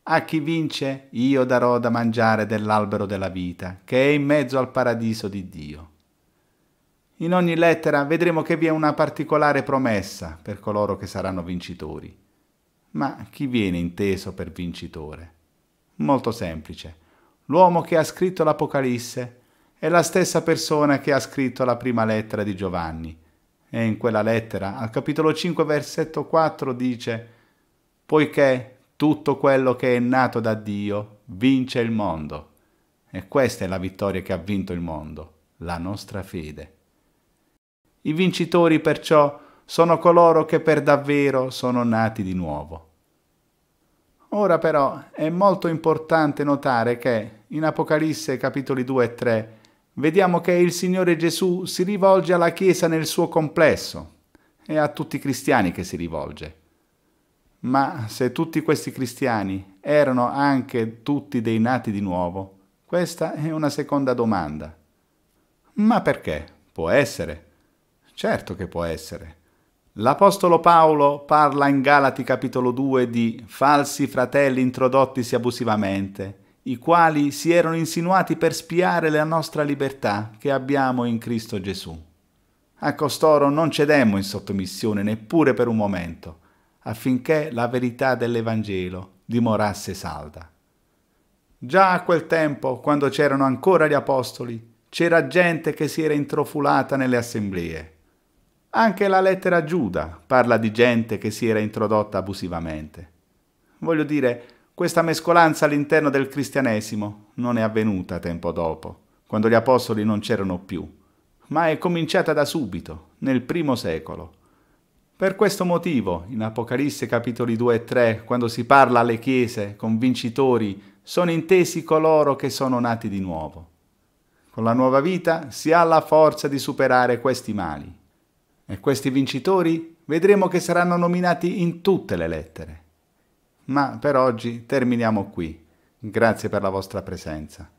[SPEAKER 1] a chi vince io darò da mangiare dell'albero della vita, che è in mezzo al paradiso di Dio. In ogni lettera vedremo che vi è una particolare promessa per coloro che saranno vincitori. Ma chi viene inteso per vincitore? Molto semplice. L'uomo che ha scritto l'Apocalisse è la stessa persona che ha scritto la prima lettera di Giovanni. E in quella lettera, al capitolo 5, versetto 4, dice «Poiché tutto quello che è nato da Dio vince il mondo. E questa è la vittoria che ha vinto il mondo, la nostra fede. I vincitori perciò sono coloro che per davvero sono nati di nuovo. Ora però è molto importante notare che in Apocalisse capitoli 2 e 3 vediamo che il Signore Gesù si rivolge alla Chiesa nel suo complesso e a tutti i cristiani che si rivolge. Ma se tutti questi cristiani erano anche tutti dei nati di nuovo, questa è una seconda domanda. Ma perché? Può essere. Certo che può essere. L'Apostolo Paolo parla in Galati capitolo 2 di falsi fratelli introdottisi abusivamente, i quali si erano insinuati per spiare la nostra libertà che abbiamo in Cristo Gesù. A costoro non cedemmo in sottomissione neppure per un momento, affinché la verità dell'Evangelo dimorasse salda. Già a quel tempo, quando c'erano ancora gli apostoli, c'era gente che si era introfulata nelle assemblee. Anche la lettera Giuda parla di gente che si era introdotta abusivamente. Voglio dire, questa mescolanza all'interno del cristianesimo non è avvenuta tempo dopo, quando gli apostoli non c'erano più, ma è cominciata da subito, nel primo secolo. Per questo motivo, in Apocalisse capitoli 2 e 3, quando si parla alle chiese con vincitori, sono intesi coloro che sono nati di nuovo. Con la nuova vita si ha la forza di superare questi mali. E questi vincitori vedremo che saranno nominati in tutte le lettere. Ma per oggi terminiamo qui. Grazie per la vostra presenza.